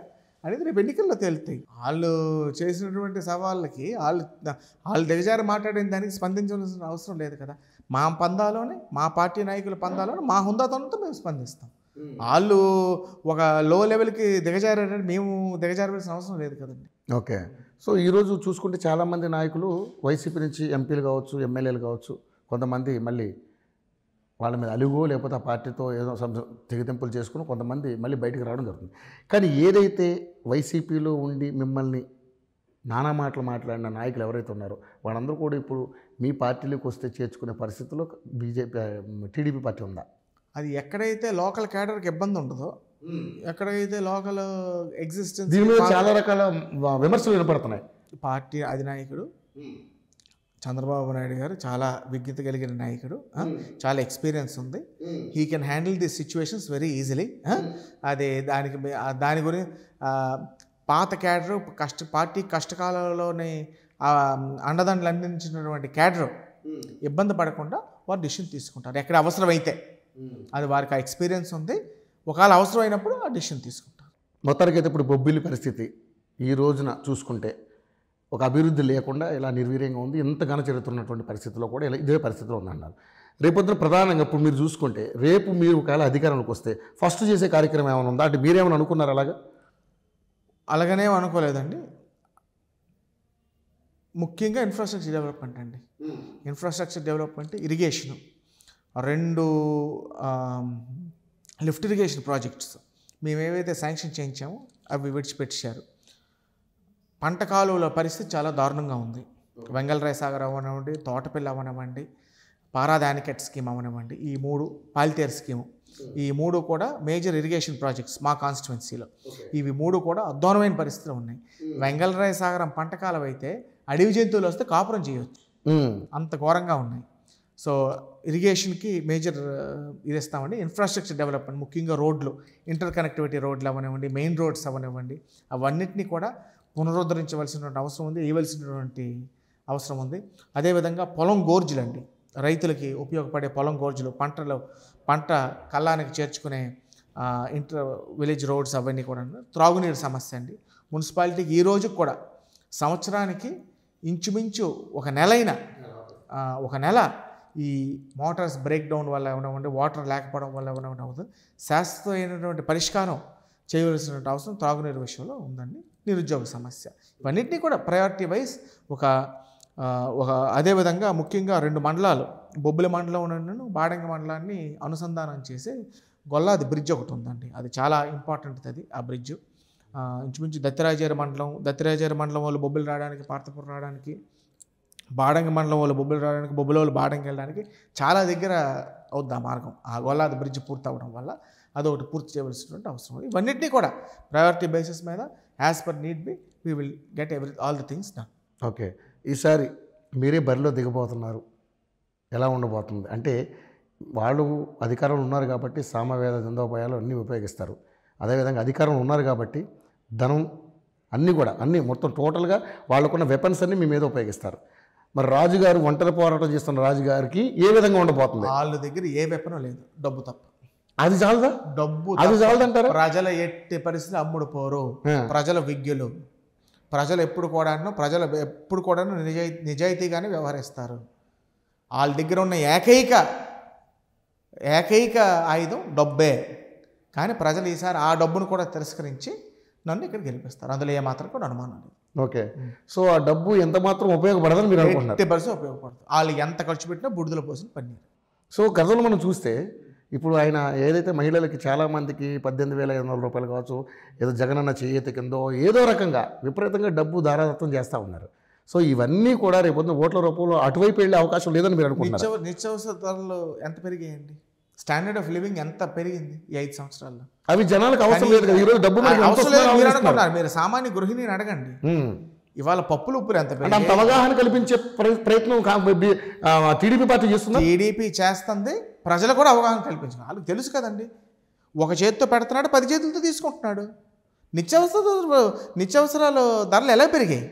అనేది రేపు ఎన్నికల్లో తేలుతాయి వాళ్ళు చేసినటువంటి సవాళ్ళకి వాళ్ళు వాళ్ళు దిగజారి మాట్లాడిన దానికి స్పందించాల్సిన అవసరం లేదు కదా మా పందాలోనే మా పార్టీ నాయకుల పందాలోనే మా హుందాతనంతో మేము స్పందిస్తాం వాళ్ళు ఒక లో లెవెల్కి దిగజారంటే మేము దిగజారవలసిన అవసరం లేదు కదండి ఓకే సో ఈరోజు చూసుకుంటే చాలామంది నాయకులు వైసీపీ నుంచి ఎంపీలు కావచ్చు ఎమ్మెల్యేలు కావచ్చు కొంతమంది మళ్ళీ వాళ్ళ మీద అలుగో లేకపోతే ఆ పార్టీతో ఏదో తెగతింపులు చేసుకుని కొంతమంది మళ్ళీ బయటకు రావడం జరుగుతుంది కానీ ఏదైతే వైసీపీలో ఉండి మిమ్మల్ని నానా మాటలు మాట్లాడిన నాయకులు ఎవరైతే ఉన్నారో వాళ్ళందరూ కూడా ఇప్పుడు మీ పార్టీలోకి వస్తే చేర్చుకునే పరిస్థితుల్లో బీజేపీ టీడీపీ పార్టీ ఉందా అది ఎక్కడైతే లోకల్ క్యాడర్కి ఇబ్బంది ఉండదో ఎక్కడైతే లోకల్ ఎగ్జిస్టెన్స్ దీనిలో చాలా రకాల విమర్శలు వినపడుతున్నాయి పార్టీ అధినాయకుడు చంద్రబాబు నాయుడు గారు చాలా విజ్ఞత కలిగిన నాయకుడు చాలా ఎక్స్పీరియన్స్ ఉంది he can handle the situations very easily అదే దానికి దాని గురించి పాత క్యాడర్ కష్ట పార్టీ కష్టకాలంలోని అండదండలు అందించినటువంటి క్యాడర్ ఇబ్బంది పడకుండా వారు డిసిషన్ తీసుకుంటారు ఎక్కడ అవసరమైతే అది వారికి ఆ ఎక్స్పీరియన్స్ ఉంది ఒకవేళ అవసరమైనప్పుడు ఆ డిసిషన్ తీసుకుంటారు మొత్తానికి అయితే ఇప్పుడు బొబ్బిలి పరిస్థితి ఈ రోజున చూసుకుంటే ఒక అభివృద్ధి లేకుండా ఇలా నిర్వీర్యంగా ఉంది ఇంత ఘన చరిత్ర ఉన్నటువంటి పరిస్థితిలో కూడా ఇలా ఇదే పరిస్థితిలో ఉందన్నారు రేపొద్దున ప్రధానంగా ఇప్పుడు మీరు చూసుకుంటే రేపు మీరు ఒకవేళ అధికారంలోకి వస్తే ఫస్ట్ చేసే కార్యక్రమం ఏమైనా ఉందా అంటే మీరేమైనా అనుకున్నారు అలాగా అలాగనే అనుకోలేదండి ముఖ్యంగా ఇన్ఫ్రాస్ట్రక్చర్ డెవలప్మెంట్ అండి ఇన్ఫ్రాస్ట్రక్చర్ డెవలప్మెంట్ ఇరిగేషన్ రెండు లిఫ్ట్ ఇరిగేషన్ ప్రాజెక్ట్స్ మేము ఏవైతే శాంక్షన్ చేయించామో అవి విడిచిపెట్టారు పంట కాలువల పరిస్థితి చాలా దారుణంగా ఉంది వెంగళరాయ్ సాగర్ అవనివ్వండి తోటపిల్ల అవనివ్వండి పారాదానికెట్ స్కీమ్ అవనివ్వండి ఈ మూడు పాలితేరు స్కీము ఈ మూడు కూడా మేజర్ ఇరిగేషన్ ప్రాజెక్ట్స్ మా కాన్స్టిట్యున్సీలో ఇవి మూడు కూడా అద్వానమైన పరిస్థితులు ఉన్నాయి వెంగళరాయ సాగరం పంటకాలం అయితే అడవి జంతువులు వస్తే కాపురం చేయవచ్చు అంత ఘోరంగా ఉన్నాయి సో ఇరిగేషన్కి మేజర్ ఇది ఇస్తామండి ఇన్ఫ్రాస్ట్రక్చర్ డెవలప్మెంట్ ముఖ్యంగా రోడ్లు ఇంటర్ కనెక్టివిటీ రోడ్లు అవనివ్వండి మెయిన్ రోడ్స్ అవనివ్వండి అవన్నింటినీ కూడా పునరుద్ధరించవలసినటువంటి అవసరం ఉంది వేయవలసినటువంటి అవసరం ఉంది అదేవిధంగా పొలం గోర్జులండి రైతులకి ఉపయోగపడే పొలం గోర్జులు పంటలు పంట కళ్ళానికి చేర్చుకునే ఇంటర్ విలేజ్ రోడ్స్ అవన్నీ కూడా త్రాగునీరు సమస్య అండి మున్సిపాలిటీకి ఈ రోజు కూడా సంవత్సరానికి ఇంచుమించు ఒక నెలైన ఒక నెల ఈ మోటార్స్ బ్రేక్ డౌన్ వల్ల ఉండవండి వాటర్ లేకపోవడం వల్ల ఏమైనా ఉండవడం శాశ్వతమైనటువంటి పరిష్కారం చేయవలసినటువంటి అవసరం త్రాగునీరు విషయంలో ఉందండి నిరుద్యోగ సమస్య ఇవన్నింటినీ కూడా ప్రయారిటీ వైజ్ ఒక ఒక అదేవిధంగా ముఖ్యంగా రెండు మండలాలు బొబ్బుల మండలం బాడంగ మండలాన్ని అనుసంధానం చేసే గొల్లాది బ్రిడ్జ్ ఒకటి ఉందండి అది చాలా ఇంపార్టెంట్ అది ఆ బ్రిడ్జ్ ఇంచుమించు దత్తిరాజేరు మండలం దత్తిరాజేరు మండలం వాళ్ళు బొబ్బులు రావడానికి పార్తపురం రావడానికి బాడంగ మండలం వాళ్ళు బొబ్బులు రావడానికి బొబ్బుల వాళ్ళు బాడంగి వెళ్ళడానికి చాలా దగ్గర అవుద్ది ఆ మార్గం ఆ గొల్లాది బ్రిడ్జ్ పూర్తి అవ్వడం వల్ల అదొకటి పూర్తి చేయవలసినటువంటి అవసరం ఇవన్నింటినీ కూడా ప్రయారిటీ బేసిస్ మీద as per need be we will get every all the things done okay ఈసారి మీరే బరిలో దిగబోతున్నారు ఎలా ఉండబోతుంది అంటే వాళ్ళు అధికారంలో ఉన్నారు కాబట్టి సామవేద దందోపాయాలు అన్నీ ఉపయోగిస్తారు అదేవిధంగా అధికారంలో ఉన్నారు కాబట్టి ధనం అన్నీ కూడా అన్నీ మొత్తం టోటల్గా వాళ్ళకున్న వెపన్స్ అన్నీ మీ మీద ఉపయోగిస్తారు మరి రాజుగారు ఒంటరి పోరాటం చేస్తున్న రాజుగారికి ఏ విధంగా ఉండబోతుంది వాళ్ళ దగ్గర ఏ వెపన లేదు డబ్బు తప్ప అది చాలదా డబ్బు అది చాలదంటారా ప్రజల ఎట్టి పరిస్థితి అమ్ముడు పోరు ప్రజల విజ్ఞులు ప్రజలు ఎప్పుడు కూడా ప్రజలు ఎప్పుడు కూడా నిజాయి నిజాయితీగానే వ్యవహరిస్తారు వాళ్ళ దగ్గర ఉన్న ఏకైక ఏకైక ఆయుధం డబ్బే కానీ ప్రజలు ఈసారి ఆ డబ్బును కూడా తిరస్కరించి నన్ను ఇక్కడ గెలిపిస్తారు అందులో ఏమాత్రం కూడా అనుమానం లేదు ఓకే సో ఆ డబ్బు ఎంత మాత్రం ఉపయోగపడదని మీరు అనుకుంటున్నారు ఉపయోగపడుతుంది వాళ్ళు ఎంత ఖర్చు పెట్టినా బుడిదల పోసిన పని సో కథలు మనం చూస్తే ఇప్పుడు ఆయన ఏదైతే మహిళలకి చాలామందికి పద్దెనిమిది వేల ఐదు వందల రూపాయలు కావచ్చు ఏదో జగనన్న చేయత కిందో ఏదో రకంగా విపరీతంగా డబ్బు ధారాదత్తం చేస్తూ ఉన్నారు సో ఇవన్నీ కూడా రేపొద్దున ఓట్ల రూపంలో అటువైపు వెళ్ళే అవకాశం లేదని మీరు అనుకుంటున్నారు నిత్యావసర ధరలు ఎంత పెరిగాయండి స్టాండర్డ్ ఆఫ్ లివింగ్ ఎంత పెరిగింది ఈ ఐదు సంవత్సరాల్లో అవి జనాలకు అవసరం లేదు కదా ఈరోజు డబ్బు మీరు సామాన్య గృహిణిని అడగండి ఇవాళ పప్పులు ఉప్పులు ఎంత అంత అవగాహన కల్పించే ప్రయత్నం టీడీపీ పార్టీ చేస్తుంది టీడీపీ చేస్తుంది ప్రజలు కూడా అవగాహన కల్పించిన వాళ్ళకి తెలుసు కదండి ఒక చేతితో పెడుతున్నాడు పది చేతులతో తీసుకుంటున్నాడు నిత్యావసర నిత్యావసరాలు ధరలు ఎలా పెరిగాయి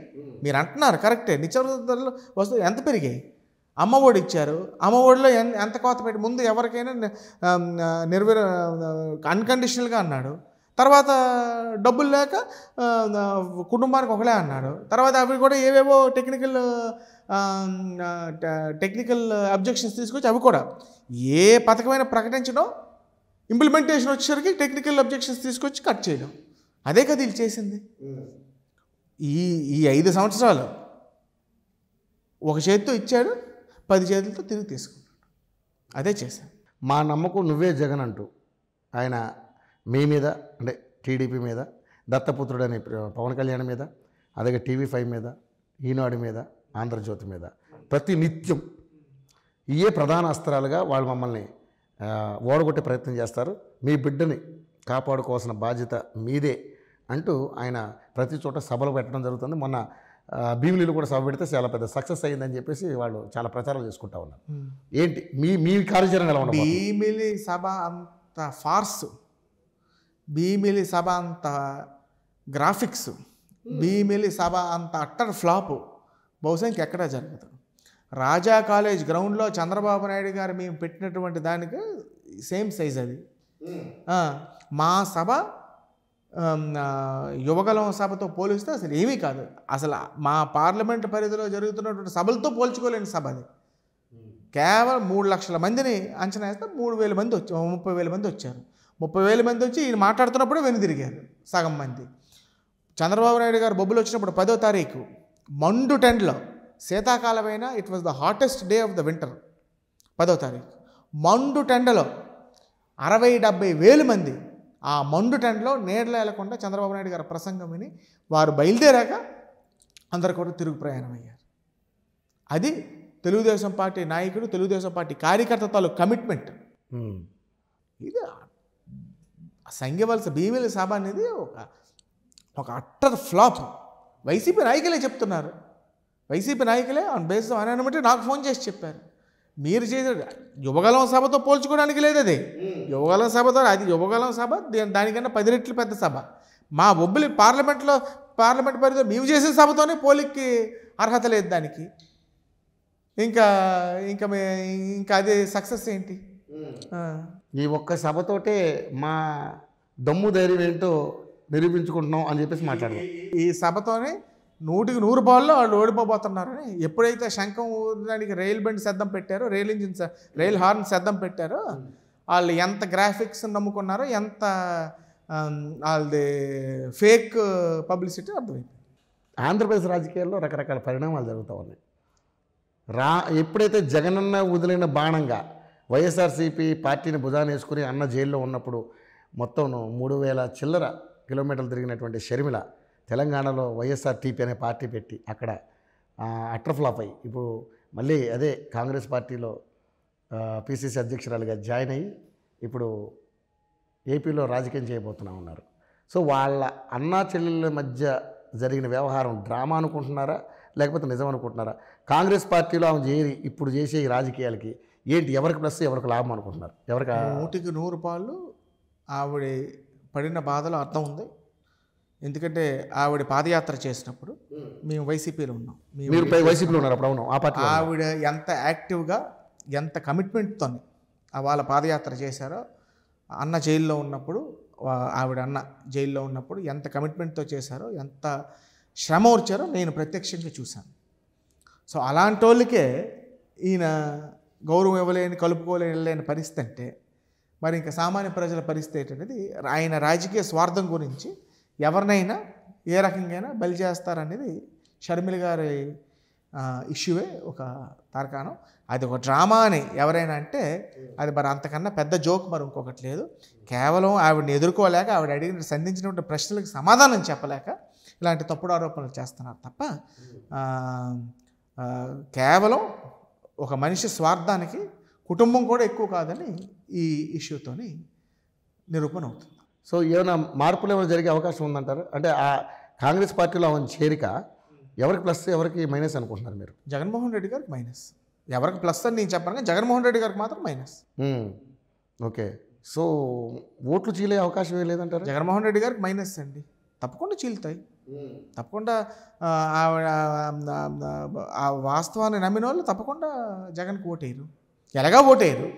మీరు అంటున్నారు కరెక్టే నిత్యావసర ధరలు వస్తువు ఎంత పెరిగాయి అమ్మఒడి ఇచ్చారు అమ్మఒడిలో ఎంత కోత పెట్టి ముందు ఎవరికైనా నిర్వీర అన్కండిషనల్గా అన్నాడు తర్వాత డబ్బులు లేక కుటుంబానికి ఒకలే అన్నాడు తర్వాత అవి కూడా ఏవేవో టెక్నికల్ టెక్నికల్ అబ్జెక్షన్స్ తీసుకొచ్చి అవి కూడా ఏ పథకమైన ప్రకటించడం ఇంప్లిమెంటేషన్ వచ్చేసరికి టెక్నికల్ అబ్జెక్షన్స్ తీసుకొచ్చి కట్ చేయడం అదే కదా వీళ్ళు చేసింది ఈ ఈ ఐదు సంవత్సరాలు ఒక చేతితో ఇచ్చాడు పది చేతులతో తిరిగి తీసుకున్నాడు అదే చేశాను మా నమ్మకం నువ్వే జగన్ అంటూ ఆయన మీ మీద అంటే టీడీపీ మీద దత్తపుత్రుడు అనే పవన్ కళ్యాణ్ మీద అలాగే టీవీ ఫైవ్ మీద ఈనాడు మీద ఆంధ్రజ్యోతి మీద ప్రతి నిత్యం ఇయే ప్రధాన అస్త్రాలుగా వాళ్ళు మమ్మల్ని ఓడగొట్టే ప్రయత్నం చేస్తారు మీ బిడ్డని కాపాడుకోవాల్సిన బాధ్యత మీదే అంటూ ఆయన ప్రతి చోట సభలు పెట్టడం జరుగుతుంది మొన్న భీమిలీలు కూడా సభ పెడితే చాలా పెద్ద సక్సెస్ అయ్యిందని చెప్పేసి వాళ్ళు చాలా ప్రచారం చేసుకుంటా ఉన్నారు hmm. ఏంటి మీ మీ కార్యాచరణ ఎలా ఉంటుంది భీమిలి సభ అంత ఫార్స్ భీమిలి సభ అంత గ్రాఫిక్స్ hmm. భీమిలి సభ అంత అట్టర్ ఫ్లాపు బహుశా ఇంకెక్కడ జరగదు రాజా కాలేజ్ గ్రౌండ్లో చంద్రబాబు నాయుడు గారు మేము పెట్టినటువంటి దానికి సేమ్ సైజ్ అది మా సభ యువగలం సభతో పోలిస్తే అసలు ఏమీ కాదు అసలు మా పార్లమెంట్ పరిధిలో జరుగుతున్నటువంటి సభలతో పోల్చుకోలేని సభ అది కేవలం మూడు లక్షల మందిని అంచనా వేస్తే మూడు వేల మంది వచ్చారు ముప్పై వేల మంది వచ్చారు ముప్పై వేల మంది వచ్చి ఈయన మాట్లాడుతున్నప్పుడు వెనుదిరిగారు సగం మంది చంద్రబాబు నాయుడు గారు బొబ్బులు వచ్చినప్పుడు పదో తారీఖు మండు టెండ్లో శీతాకాలమైన it was the hottest day of the winter పదో తారీఖు మండు టెండలో అరవై డెబ్బై వేలు మంది ఆ మండు టెండలో నేర్లు వెళ్లకుండా చంద్రబాబు నాయుడు గారి ప్రసంగం విని వారు బయలుదేరాక అందరు కూడా తిరుగు ప్రయాణం అయ్యారు అది తెలుగుదేశం పార్టీ నాయకుడు తెలుగుదేశం పార్టీ కార్యకర్త తాలూ కమిట్మెంట్ ఇది సంఘవలస బీవీల సభ అనేది ఒక ఒక అట్టర్ ఫ్లాప్ వైసీపీ నాయకులే చెప్తున్నారు వైసీపీ నాయకులే ఆన్ బేస్ అని అనమాట నాకు ఫోన్ చేసి చెప్పారు మీరు చేసే యువగలం సభతో పోల్చుకోవడానికి లేదు అది hmm. యువగలం సభతో అది యువగలం సభ దానికన్నా పది రెట్లు పెద్ద సభ మా బొబ్బులు పార్లమెంట్లో పార్లమెంట్ పరిధిలో మేము చేసిన సభతోనే పోలిక్కి అర్హత లేదు దానికి ఇంకా ఇంకా మే ఇంకా అదే సక్సెస్ ఏంటి hmm. ఈ ఒక్క సభతోటే మా దమ్ము ధైర్యం ఏంటో నిరూపించుకుంటున్నాం అని చెప్పేసి మాట్లాడదాం ఈ సభతోనే నూటికి నూరు బాల్లో వాళ్ళు ఓడిపోబోతున్నారని ఎప్పుడైతే శంఖం ఊరడానికి రైల్ బండి శబ్దం పెట్టారో రైల్ ఇంజిన్ రైల్ హార్న్ సిద్ధం పెట్టారో వాళ్ళు ఎంత గ్రాఫిక్స్ నమ్ముకున్నారో ఎంత వాళ్ళది ఫేక్ పబ్లిసిటీ అర్థమైంది ఆంధ్రప్రదేశ్ రాజకీయాల్లో రకరకాల పరిణామాలు జరుగుతూ ఉన్నాయి రా ఎప్పుడైతే జగనన్న వదిలిన బాణంగా వైఎస్ఆర్సీపీ పార్టీని భుజాన వేసుకుని అన్న జైల్లో ఉన్నప్పుడు మొత్తం మూడు వేల చిల్లర కిలోమీటర్లు తిరిగినటువంటి షర్మిల తెలంగాణలో వైఎస్ఆర్టీపీ అనే పార్టీ పెట్టి అక్కడ అట్రఫ్లాప్ అయ్యి ఇప్పుడు మళ్ళీ అదే కాంగ్రెస్ పార్టీలో పిసిసి అధ్యక్షురాలుగా జాయిన్ అయ్యి ఇప్పుడు ఏపీలో రాజకీయం చేయబోతున్నా ఉన్నారు సో వాళ్ళ అన్నా చెల్లెళ్ళ మధ్య జరిగిన వ్యవహారం డ్రామా అనుకుంటున్నారా లేకపోతే నిజం అనుకుంటున్నారా కాంగ్రెస్ పార్టీలో ఆమె చేరి ఇప్పుడు చేసే ఈ రాజకీయాలకి ఏంటి ఎవరికి ప్లస్ ఎవరికి లాభం అనుకుంటున్నారు ఎవరికి నూటికి నూరు రూపాయలు ఆవిడ పడిన బాధలో అర్థం ఉంది ఎందుకంటే ఆవిడ పాదయాత్ర చేసినప్పుడు మేము వైసీపీలో ఉన్నాం మీరు వైసీపీలో ఉన్నారు అప్పుడు అవును ఆవిడ ఎంత యాక్టివ్గా ఎంత కమిట్మెంట్తో వాళ్ళ పాదయాత్ర చేశారో అన్న జైల్లో ఉన్నప్పుడు ఆవిడ అన్న జైల్లో ఉన్నప్పుడు ఎంత కమిట్మెంట్తో చేశారో ఎంత శ్రమ వచ్చారో నేను ప్రత్యక్షంగా చూశాను సో అలాంటి వాళ్ళకే ఈయన గౌరవం ఇవ్వలేని కలుపుకోలేని పరిస్థితి అంటే మరి ఇంకా సామాన్య ప్రజల పరిస్థితి ఏంటనేది ఆయన రాజకీయ స్వార్థం గురించి ఎవరినైనా ఏ రకంగా బలి చేస్తారనేది షర్మిల గారి ఇష్యూవే ఒక తారకాణం అది ఒక డ్రామా అని ఎవరైనా అంటే అది మరి అంతకన్నా పెద్ద జోక్ మరి ఇంకొకటి లేదు కేవలం ఆవిడని ఎదుర్కోలేక ఆవిడ అడిగిన సంధించినటువంటి ప్రశ్నలకు సమాధానం చెప్పలేక ఇలాంటి తప్పుడు ఆరోపణలు చేస్తున్నారు తప్ప కేవలం ఒక మనిషి స్వార్థానికి కుటుంబం కూడా ఎక్కువ కాదని ఈ ఇష్యూతోని నిరూపణ అవుతుంది సో ఏమైనా మార్పులు ఏమైనా జరిగే అవకాశం ఉందంటారు అంటే ఆ కాంగ్రెస్ పార్టీలో ఆమె చేరిక ఎవరికి ప్లస్ ఎవరికి మైనస్ అనుకుంటున్నారు మీరు జగన్మోహన్ రెడ్డి గారికి మైనస్ ఎవరికి ప్లస్ అని నేను చెప్పాను కానీ జగన్మోహన్ రెడ్డి గారికి మాత్రం మైనస్ ఓకే సో ఓట్లు చీలే అవకాశం లేదంటారు జగన్మోహన్ రెడ్డి గారికి మైనస్ అండి తప్పకుండా చీలుతాయి తప్పకుండా ఆ వాస్తవాన్ని నమ్మిన వాళ్ళు తప్పకుండా జగన్కి ఓటేయరు ఎలాగా ఓటేయరు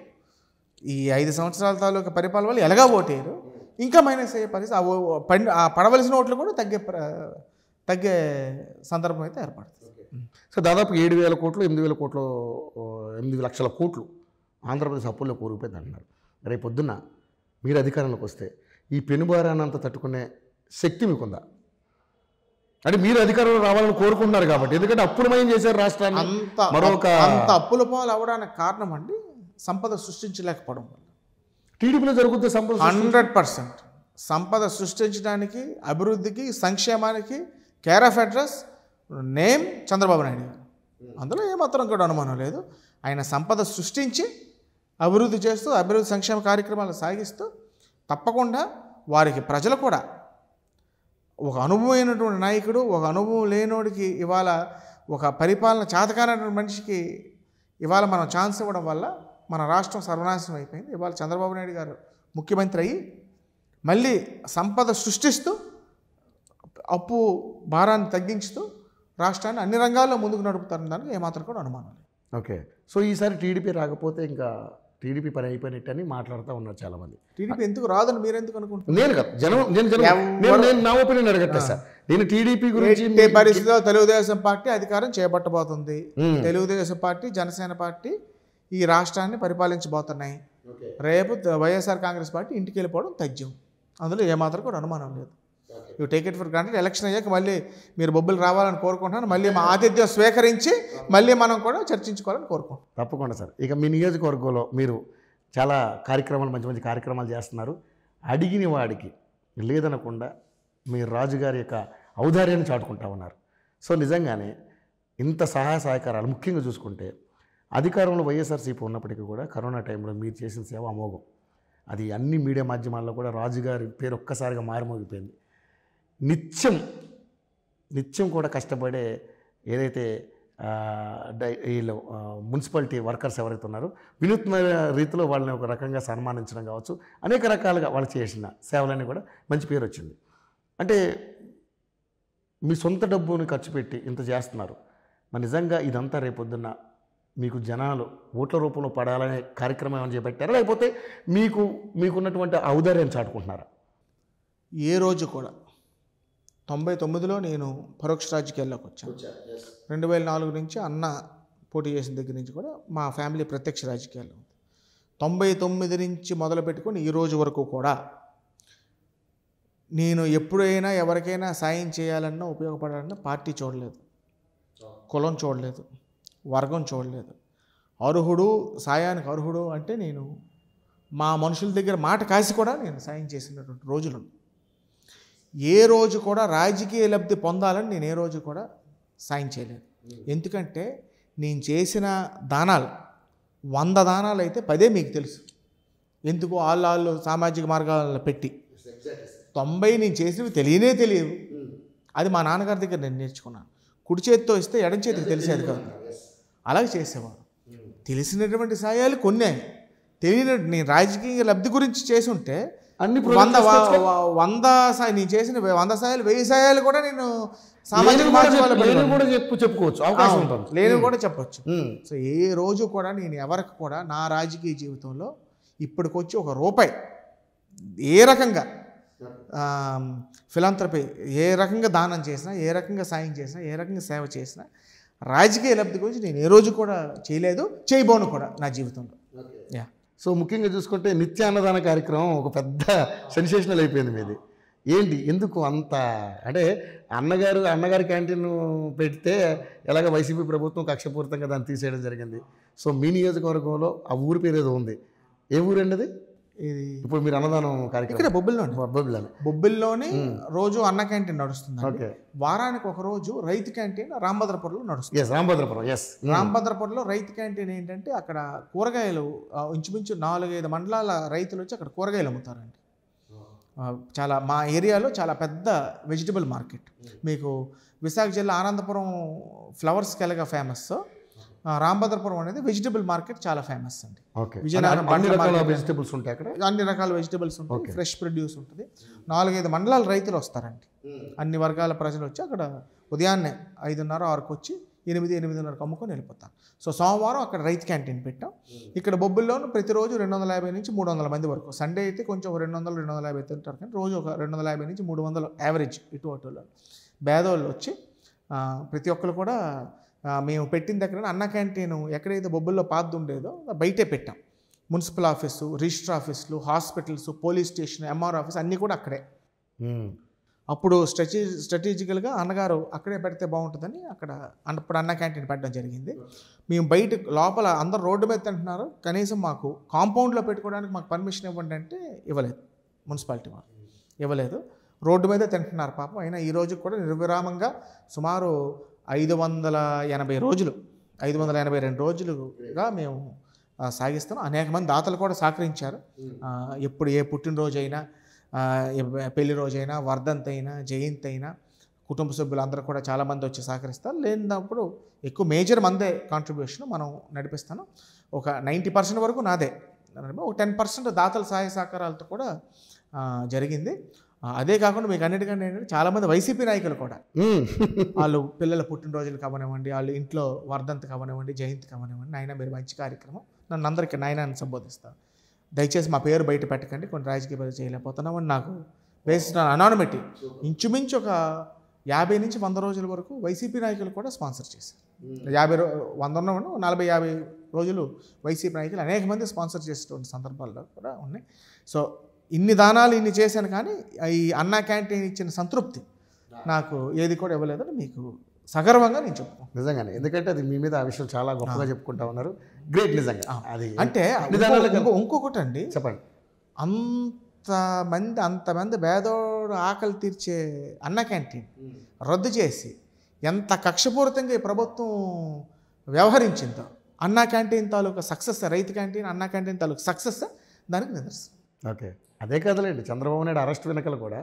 ఈ ఐదు సంవత్సరాల తాలూకా పరిపాలన వల్ల ఎలాగా ఓటేయరు ఇంకా మైనస్ అయ్యే పరిస్థితి పండి ఆ పడవలసిన ఓట్లు కూడా తగ్గే తగ్గే సందర్భం అయితే ఏర్పడుతుంది సో దాదాపు ఏడు వేల కోట్లు ఎనిమిది వేల కోట్లు ఎనిమిది లక్షల కోట్లు ఆంధ్రప్రదేశ్ అప్పుల్లో కూరుకుపోయింది అంటున్నారు రేపొద్దున మీరు అధికారంలోకి వస్తే ఈ అంతా తట్టుకునే శక్తి మీకుందా అంటే మీరు అధికారంలో రావాలని కోరుకుంటున్నారు కాబట్టి ఎందుకంటే అప్పులమయం చేశారు రాష్ట్రాన్ని అంత మరొక అంత అప్పుల పాలు అవ్వడానికి కారణం అండి సంపద సృష్టించలేకపోవడం వల్ల టీడీపీలో జరుగుతుంది సంపద హండ్రెడ్ పర్సెంట్ సంపద సృష్టించడానికి అభివృద్ధికి సంక్షేమానికి care of address name Chandrababu Naidu గారు అందులో ఏమాత్రం కూడా అనుమానం లేదు ఆయన సంపద సృష్టించి అభివృద్ధి చేస్తూ అభివృద్ధి సంక్షేమ కార్యక్రమాలు సాగిస్తూ తప్పకుండా వారికి ప్రజలు కూడా ఒక అనుభవమైనటువంటి నాయకుడు ఒక అనుభవం లేనోడికి ఇవాళ ఒక పరిపాలన చాతకానటువంటి మనిషికి ఇవాళ మనం ఛాన్స్ ఇవ్వడం వల్ల మన రాష్ట్రం సర్వనాశనం అయిపోయింది ఇవాళ చంద్రబాబు నాయుడు గారు ముఖ్యమంత్రి అయ్యి మళ్ళీ సంపద సృష్టిస్తూ అప్పు భారాన్ని తగ్గించుతూ రాష్ట్రాన్ని అన్ని రంగాల్లో ముందుకు నడుపుతారని దానికి ఏమాత్రం కూడా అనుమానం ఓకే సో ఈసారి టీడీపీ రాకపోతే ఇంకా టీడీపీ పని అయిపోయినట్టని మాట్లాడుతూ ఉన్నారు చాలా మంది టీడీపీ ఎందుకు రాదని మీరు ఎందుకు అనుకుంటున్నారు నేను జనం నేను నేను నా ఒపీనియన్ అడగట్లేదు సార్ నేను టీడీపీ గురించి పరిస్థితిలో తెలుగుదేశం పార్టీ అధికారం చేపట్టబోతుంది తెలుగుదేశం పార్టీ జనసేన పార్టీ ఈ రాష్ట్రాన్ని పరిపాలించబోతున్నాయి రేపు వైఎస్ఆర్ కాంగ్రెస్ పార్టీ ఇంటికి వెళ్ళిపోవడం తథ్యం అందులో ఏమాత్రం కూడా అనుమానం లేదు you take it for granted election అయ్యాక మళ్ళీ మీరు బొబ్బులు రావాలని కోరుకుంటున్నాను మళ్ళీ మా ఆతిథ్యం స్వీకరించి మళ్ళీ మనం కూడా చర్చించుకోవాలని కోరుకుంటాం తప్పకుండా సార్ ఇక మీ నియోజకవర్గంలో మీరు చాలా కార్యక్రమాలు మంచి మంచి కార్యక్రమాలు చేస్తున్నారు అడిగిన వాడికి లేదనకుండా మీ రాజుగారి యొక్క ఔదార్యాన్ని చాటుకుంటా ఉన్నారు సో నిజంగానే ఇంత సహాయ సహకారాలు ముఖ్యంగా చూసుకుంటే అధికారంలో వైఎస్ఆర్సీపీ ఉన్నప్పటికీ కూడా కరోనా టైంలో మీరు చేసిన సేవ అమోఘం అది అన్ని మీడియా మాధ్యమాల్లో కూడా రాజుగారి పేరు ఒక్కసారిగా మారుమోగిపోయింది నిత్యం నిత్యం కూడా కష్టపడే ఏదైతే వీళ్ళు మున్సిపాలిటీ వర్కర్స్ ఎవరైతే ఉన్నారో వినూత్న రీతిలో వాళ్ళని ఒక రకంగా సన్మానించడం కావచ్చు అనేక రకాలుగా వాళ్ళు చేసిన సేవలన్నీ కూడా మంచి పేరు వచ్చింది అంటే మీ సొంత డబ్బుని ఖర్చు పెట్టి ఇంత చేస్తున్నారు మరి నిజంగా ఇదంతా రేపొద్దున్న మీకు జనాలు ఓట్ల రూపంలో పడాలనే కార్యక్రమం ఏమైనా చేపట్టారా లేకపోతే మీకు మీకున్నటువంటి ఔదార్యం చాటుకుంటున్నారా ఏ రోజు కూడా తొంభై తొమ్మిదిలో నేను పరోక్ష రాజకీయాల్లోకి వచ్చాను రెండు వేల నాలుగు నుంచి అన్న పోటీ చేసిన దగ్గర నుంచి కూడా మా ఫ్యామిలీ ప్రత్యక్ష రాజకీయాల్లో ఉంది తొంభై తొమ్మిది నుంచి మొదలు పెట్టుకొని ఈ రోజు వరకు కూడా నేను ఎప్పుడైనా ఎవరికైనా సాయం చేయాలన్నా ఉపయోగపడాలన్నా పార్టీ చూడలేదు కులం చూడలేదు వర్గం చూడలేదు అర్హుడు సాయానికి అర్హుడు అంటే నేను మా మనుషుల దగ్గర మాట కాసి కూడా నేను సాయం చేసినటువంటి రోజులు ఏ రోజు కూడా రాజకీయ లబ్ధి పొందాలని నేను ఏ రోజు కూడా సాయం చేయలేదు ఎందుకంటే నేను చేసిన దానాలు వంద దానాలు అయితే పదే మీకు తెలుసు ఎందుకు వాళ్ళు వాళ్ళు సామాజిక మార్గాలను పెట్టి తొంభై నేను చేసినవి తెలియనే తెలియదు అది మా నాన్నగారి దగ్గర నేను నేర్చుకున్నాను కుడి చేతితో ఇస్తే ఎడం చేతికి తెలిసేది కాదు అలాగే చేసేవాడు తెలిసినటువంటి సాయాలు కొన్ని తెలియని నేను రాజకీయ లబ్ధి గురించి చేసి ఉంటే అన్ని వంద వంద నేను చేసిన వంద సాయాలు వెయ్యి సాయాలు కూడా నేను సామాజిక కూడా చెప్పు చెప్పుకోవచ్చు అవకాశం ఉంటుంది నేను కూడా చెప్పొచ్చు సో ఏ రోజు కూడా నేను ఎవరికి కూడా నా రాజకీయ జీవితంలో ఇప్పటికొచ్చి ఒక రూపాయి ఏ రకంగా ఫిలాంథ్రపీ ఏ రకంగా దానం చేసినా ఏ రకంగా సాయం చేసినా ఏ రకంగా సేవ చేసినా రాజకీయ లబ్ధి గురించి నేను ఏ రోజు కూడా చేయలేదు చేయబోను కూడా నా జీవితంలో యా సో ముఖ్యంగా చూసుకుంటే నిత్యాన్నదాన కార్యక్రమం ఒక పెద్ద సెన్సేషనల్ అయిపోయింది మీది ఏంటి ఎందుకు అంత అంటే అన్నగారు అన్నగారి క్యాంటీన్ పెడితే ఎలాగ వైసీపీ ప్రభుత్వం కక్షపూరితంగా దాన్ని తీసేయడం జరిగింది సో మీ నియోజకవర్గంలో ఆ ఊరి పేరు ఏదో ఉంది ఏ ఊరండి అది ఇది ఇప్పుడు మీరు అన్నదానం కార్యక్రమం బొబ్బిల్లోనే బొబ్బిల్లోనే రోజు అన్న క్యాంటీన్ నడుస్తుంది ఓకే వారానికి ఒక రోజు రైతు క్యాంటీన్ రాంభద్రపురంలో నడుస్తుంది రాంభద్రపురం ఎస్ రాంభద్రపురంలో రైతు క్యాంటీన్ ఏంటంటే అక్కడ కూరగాయలు ఇంచుమించు నాలుగైదు మండలాల రైతులు వచ్చి అక్కడ కూరగాయలు అమ్ముతారండి చాలా మా ఏరియాలో చాలా పెద్ద వెజిటబుల్ మార్కెట్ మీకు విశాఖ జిల్లా ఆనందపురం ఫ్లవర్స్కి ఎలాగా ఫేమస్ రాంభద్రపురం అనేది వెజిటబుల్ మార్కెట్ చాలా ఫేమస్ అండి విజయనగరం అన్ని రకాల వెజిటబుల్స్ ఉంటాయి అక్కడ అన్ని రకాల వెజిటబుల్స్ ఉంటాయి ఫ్రెష్ ప్రొడ్యూస్ ఉంటుంది నాలుగైదు మండలాల రైతులు వస్తారండి అన్ని వర్గాల ప్రజలు వచ్చి అక్కడ ఉదయాన్నే ఐదున్నర ఆరుకు వచ్చి ఎనిమిది ఎనిమిదిన్నరకు అమ్ముకొని వెళ్ళిపోతారు సో సోమవారం అక్కడ రైతు క్యాంటీన్ పెట్టాం ఇక్కడ బొబ్బుల్లోనూ ప్రతిరోజు రెండు వందల యాభై నుంచి మూడు వందల మంది వరకు సండే అయితే కొంచెం రెండు వందలు రెండు వందల యాభై తింటారు కానీ రోజు ఒక రెండు వందల యాభై నుంచి మూడు వందలు యావరేజ్ ఇటు అటులో పేదవాళ్ళు వచ్చి ప్రతి ఒక్కరు కూడా మేము పెట్టిన దగ్గర అన్న క్యాంటీన్ ఎక్కడైతే బొబ్బుల్లో పాత ఉండేదో బయటే పెట్టాం మున్సిపల్ ఆఫీసు రిజిస్టర్ ఆఫీసులు hospitals police station MR office అన్నీ కూడా అక్కడే అప్పుడు స్ట్రటీ స్ట్రాటజికల్గా అన్నగారు అక్కడే పెడితే బాగుంటుందని అక్కడ అప్పుడు అన్న క్యాంటీన్ పెట్టడం జరిగింది మేము బయట లోపల అందరు రోడ్డు మీద తింటున్నారు కనీసం మాకు కాంపౌండ్లో పెట్టుకోవడానికి మాకు పర్మిషన్ ఇవ్వండి అంటే ఇవ్వలేదు మున్సిపాలిటీ వాళ్ళు ఇవ్వలేదు రోడ్డు మీద తింటున్నారు పాపం అయినా ఈ రోజు కూడా నిర్విరామంగా సుమారు ఐదు వందల ఎనభై రోజులు ఐదు వందల ఎనభై రెండు రోజులుగా మేము సాగిస్తాం అనేక మంది దాతలు కూడా సహకరించారు ఎప్పుడు ఏ పుట్టినరోజైనా పెళ్లి రోజైనా వర్ధంతి అయినా జయంతి అయినా కుటుంబ సభ్యులందరూ కూడా చాలామంది వచ్చి సహకరిస్తారు లేనప్పుడు ఎక్కువ మేజర్ మందే కాంట్రిబ్యూషన్ మనం నడిపిస్తాను ఒక నైంటీ పర్సెంట్ వరకు నాదే ఒక టెన్ పర్సెంట్ దాతల సహాయ సహకారాలతో కూడా జరిగింది అదే కాకుండా మీకు అన్నిటికంటే ఏంటంటే చాలామంది వైసీపీ నాయకులు కూడా వాళ్ళు పిల్లల పుట్టినరోజులు కావనివ్వండి వాళ్ళు ఇంట్లో వర్ధంతి కావనివ్వండి జయంతి కావనివ్వండి నాయన మీరు మంచి కార్యక్రమం నన్ను అందరికీ నాయనాన్ని అని సంబోధిస్తాను దయచేసి మా పేరు బయట పెట్టకండి కొన్ని రాజకీయ పనులు చేయలేకపోతున్నాం అని నాకు బేస్డ్ ఆన్ అనానమిటీ ఇంచుమించు ఒక యాభై నుంచి వంద రోజుల వరకు వైసీపీ నాయకులు కూడా స్పాన్సర్ చేశారు యాభై రో వంద నలభై యాభై రోజులు వైసీపీ నాయకులు అనేక మంది స్పాన్సర్ చేసేటువంటి సందర్భాల్లో కూడా ఉన్నాయి సో ఇన్ని దానాలు ఇన్ని చేశాను కానీ ఈ అన్నా క్యాంటీన్ ఇచ్చిన సంతృప్తి నాకు ఏది కూడా ఇవ్వలేదని మీకు సగర్వంగా నేను చెప్పు నిజంగానే ఎందుకంటే అది మీ మీద ఆ విషయం చాలా గొప్పగా చెప్పుకుంటా ఉన్నారు గ్రేట్ నిజంగా అది అంటే ఇంకొకటి అండి చెప్పండి అంత మంది అంతమంది పేదోడు ఆకలి తీర్చే అన్న క్యాంటీన్ రద్దు చేసి ఎంత కక్షపూరితంగా ఈ ప్రభుత్వం వ్యవహరించిందో అన్న క్యాంటీన్ తాలూకా సక్సెస్ రైతు క్యాంటీన్ అన్న క్యాంటీన్ తాలూకా సక్సెస్ దానికి నిదర్శనం ఓకే అదే కదలేండి చంద్రబాబు నాయుడు అరెస్ట్ వెనకలు కూడా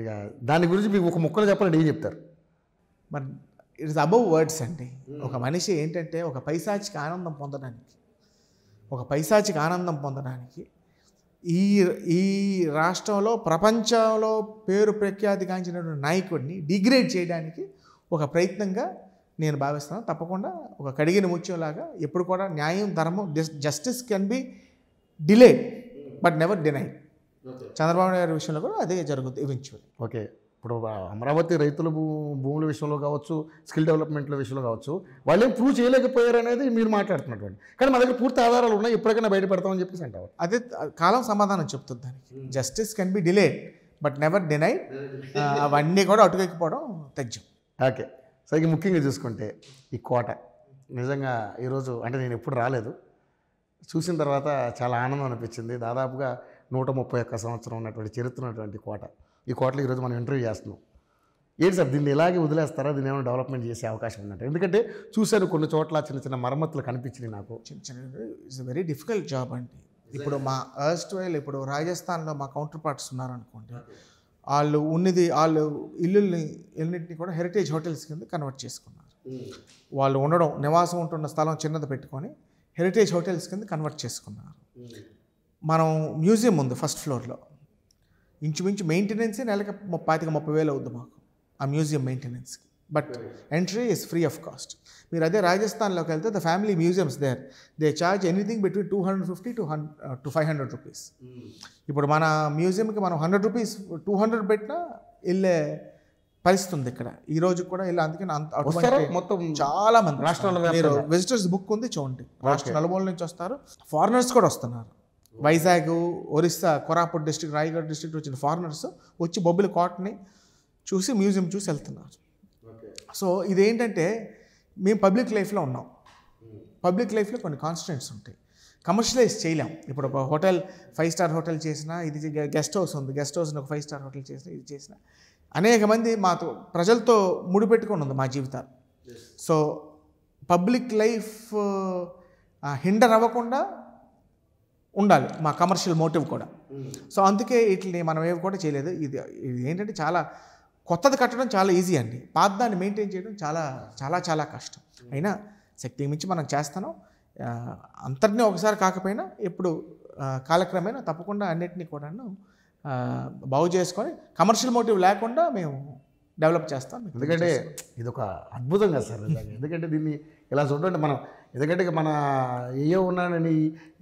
ఇక దాని గురించి మీకు ఒక ముక్కలు చెప్పాలంటే ఏం చెప్తారు మరి ఇట్స్ అబౌవ్ వర్డ్స్ అండి ఒక మనిషి ఏంటంటే ఒక పైశాచిక ఆనందం పొందడానికి ఒక పైశాచిక ఆనందం పొందడానికి ఈ ఈ రాష్ట్రంలో ప్రపంచంలో పేరు ప్రఖ్యాతిగాంచినటువంటి నాయకుడిని డిగ్రేడ్ చేయడానికి ఒక ప్రయత్నంగా నేను భావిస్తున్నాను తప్పకుండా ఒక కడిగిన ముత్యంలాగా ఎప్పుడు కూడా న్యాయం ధర్మం justice can be delay but never denied Chandrababu Naidu విషయంలో కూడా అదే జరుగుతుంది ఈవెన్చువల్ ఓకే ఇప్పుడు అమరావతి రైతుల భూ భూముల విషయంలో కావచ్చు స్కిల్ డెవలప్మెంట్ల విషయంలో కావచ్చు వాళ్ళు ప్రూవ్ చేయలేకపోయారు అనేది మీరు మాట్లాడుతున్నటువంటి కానీ మా దగ్గర పూర్తి ఆధారాలు ఉన్నాయి ఎప్పటికైనా బయటపడతామని చెప్పేసి అంటారు అదే కాలం సమాధానం చెప్తుంది దానికి justice can be delayed but never deny అవన్నీ కూడా అటుకెక్కిపోవడం తథ్యం ఓకే సో ఇక ముఖ్యంగా చూసుకుంటే ఈ కోట నిజంగా ఈరోజు అంటే నేను ఎప్పుడు రాలేదు చూసిన తర్వాత చాలా ఆనందం అనిపించింది దాదాపుగా నూట ముప్పై ఒక్క సంవత్సరం ఉన్నటువంటి చరిత్ర ఉన్నటువంటి కోట ఈ కోటలో ఈరోజు మనం ఇంటర్వ్యూ చేస్తున్నాం ఏంటి సార్ దీన్ని ఇలాగే వదిలేస్తారా దీన్ని ఏమైనా డెవలప్మెంట్ చేసే అవకాశం ఉందంటే ఎందుకంటే చూశాను కొన్ని చోట్ల చిన్న చిన్న మరమ్మతులు కనిపించినాయి నాకు చిన్న చిన్న ఇట్స్ వెరీ డిఫికల్ట్ జాబ్ అండి ఇప్పుడు మా అర్స్ట్ వైల్ ఇప్పుడు రాజస్థాన్లో మా కౌంటర్ పార్ట్స్ ఉన్నారనుకోండి వాళ్ళు ఉన్నది వాళ్ళు ఇల్లుల్ని ఇల్లున్నింటిని కూడా హెరిటేజ్ హోటల్స్ కింద కన్వర్ట్ చేసుకున్నారు వాళ్ళు ఉండడం నివాసం ఉంటున్న స్థలం చిన్నది పెట్టుకొని హెరిటేజ్ హోటల్స్ కింద కన్వర్ట్ చేసుకున్నారు మనం మ్యూజియం ఉంది ఫస్ట్ ఫ్లోర్లో ఇంచుమించు మెయింటెనెన్సే నెలకి పాతిక ముప్పై వేలు అవుద్ది మాకు ఆ మ్యూజియం మెయింటెనెన్స్కి but entry is free of cost మీరు అదే రాజస్థాన్లోకి వెళ్తే the family museums there they charge anything between two hundred fifty two hundred to five hundred rupees ఇప్పుడు మన మ్యూజియంకి మనం హండ్రెడ్ రూపీస్ టూ హండ్రెడ్ పెట్టినా వెళ్ళే పరిస్థితి ఉంది ఇక్కడ ఈ రోజు కూడా ఇలా అందుకే మొత్తం చాలా మంది రాష్ట్రాల విజిటర్స్ బుక్ ఉంది చూడండి రాష్ట్ర నలుమూల నుంచి వస్తారు ఫారినర్స్ కూడా వస్తున్నారు వైజాగ్ ఒరిస్సా కొరాపూర్ డిస్టిక్ రాయగఢ్ డిస్టిక్ వచ్చిన ఫారినర్స్ వచ్చి బొబ్బిలి కోటని చూసి మ్యూజియం చూసి వెళ్తున్నారు సో ఇదేంటంటే మేము పబ్లిక్ లైఫ్లో ఉన్నాం పబ్లిక్ లైఫ్లో కొన్ని కాన్స్టెంట్స్ ఉంటాయి కమర్షియలైజ్ చేయలేం ఇప్పుడు ఒక హోటల్ ఫైవ్ స్టార్ హోటల్ చేసినా ఇది గెస్ట్ హౌస్ ఉంది గెస్ట్ హౌస్ని ఒక ఫైవ్ స్టార్ హోటల్ చేసినా ఇది చేసినా అనేక మంది మాతో ప్రజలతో ముడిపెట్టుకుని ఉంది మా జీవితాలు సో పబ్లిక్ లైఫ్ హిండర్ అవ్వకుండా ఉండాలి మా కమర్షియల్ మోటివ్ కూడా hmm. సో అందుకే వీటిని మనం ఏవి కూడా చేయలేదు ఇది ఇది ఏంటంటే చాలా కొత్తది కట్టడం చాలా ఈజీ అండి పాత దాన్ని మెయింటైన్ చేయడం చాలా చాలా చాలా కష్టం అయినా శక్తి మించి మనం చేస్తాను అంతటినీ ఒకసారి కాకపోయినా ఇప్పుడు కాలక్రమేణా తప్పకుండా అన్నిటినీ కూడాను బాగు చేసుకొని కమర్షియల్ మోటివ్ లేకుండా మేము డెవలప్ చేస్తాం ఎందుకంటే ఇది ఒక అద్భుతంగా సార్ ఎందుకంటే దీన్ని ఇలా చూడండి మనం ఎందుకంటే మన ఏ ఉన్నానని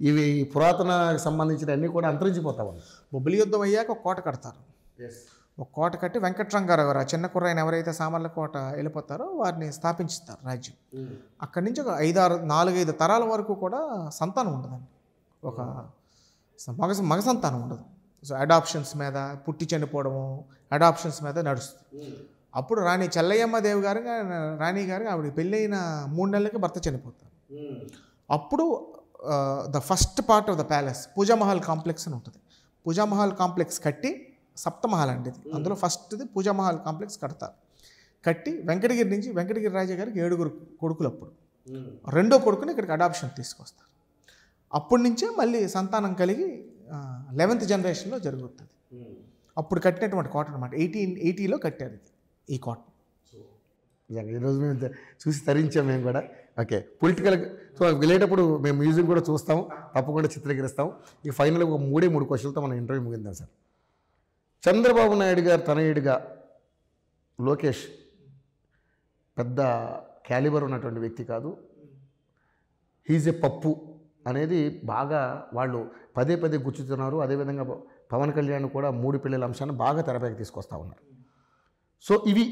ఇవి పురాతన సంబంధించిన అన్నీ కూడా అంతరించిపోతాం బొబ్బిలి యుద్ధం అయ్యాక ఒక కోట కడతారు ఒక కోట కట్టి వెంకట్రంగారు గారు చిన్న అయిన ఎవరైతే సామర్ల కోట వెళ్ళిపోతారో వారిని స్థాపించుతారు రాజ్యం hmm. అక్కడి నుంచి ఒక ఐదారు నాలుగైదు తరాల వరకు కూడా సంతానం ఉండదండి ఒక మగ మగ సంతానం ఉండదు సో అడాప్షన్స్ మీద పుట్టి చనిపోవడము అడాప్షన్స్ మీద నడుస్తుంది అప్పుడు రాణి చెల్లయ్యమ్మ దేవి గారు రాణి గారు ఆవిడ పెళ్ళైన మూడు నెలలకి భర్త చనిపోతారు అప్పుడు the first part of the palace Puja Mahal complex అని ఉంటుంది పూజామహల్ కాంప్లెక్స్ కట్టి సప్తమహల్ అండి ఇది అందులో ఫస్ట్ది పూజామహల్ కాంప్లెక్స్ కడతారు కట్టి వెంకటగిరి నుంచి వెంకటగిరి రాజా గారికి ఏడుగురు కొడుకులు అప్పుడు రెండో కొడుకుని ఇక్కడికి అడాప్షన్ తీసుకొస్తారు అప్పటి నుంచే మళ్ళీ సంతానం కలిగి లెవెన్త్ జనరేషన్లో జరుగుతుంది అప్పుడు కట్టినటువంటి కాటన్ అనమాట ఎయిటీన్ ఎయిటీలో కట్టారు ఇది ఈ కాటన్ ఈరోజు మేము చూసి తరించాం మేము కూడా ఓకే పొలిటికల్ సో వెళ్ళేటప్పుడు మేము మ్యూజియం కూడా చూస్తాం తప్పకుండా చిత్రీకరిస్తాం ఈ ఫైనల్ ఒక మూడే మూడు క్వశ్చన్లతో మనం ఇంటర్వ్యూ ముగిందాం సార్ చంద్రబాబు నాయుడు గారు తనయుడిగా లోకేష్ పెద్ద క్యాలిబర్ ఉన్నటువంటి వ్యక్తి కాదు హీజ్ ఎ పప్పు అనేది బాగా వాళ్ళు పదే పదే గుర్తుతున్నారు అదేవిధంగా పవన్ కళ్యాణ్ కూడా మూడు పిల్లల అంశాన్ని బాగా తెరపైకి తీసుకొస్తూ ఉన్నారు సో ఇవి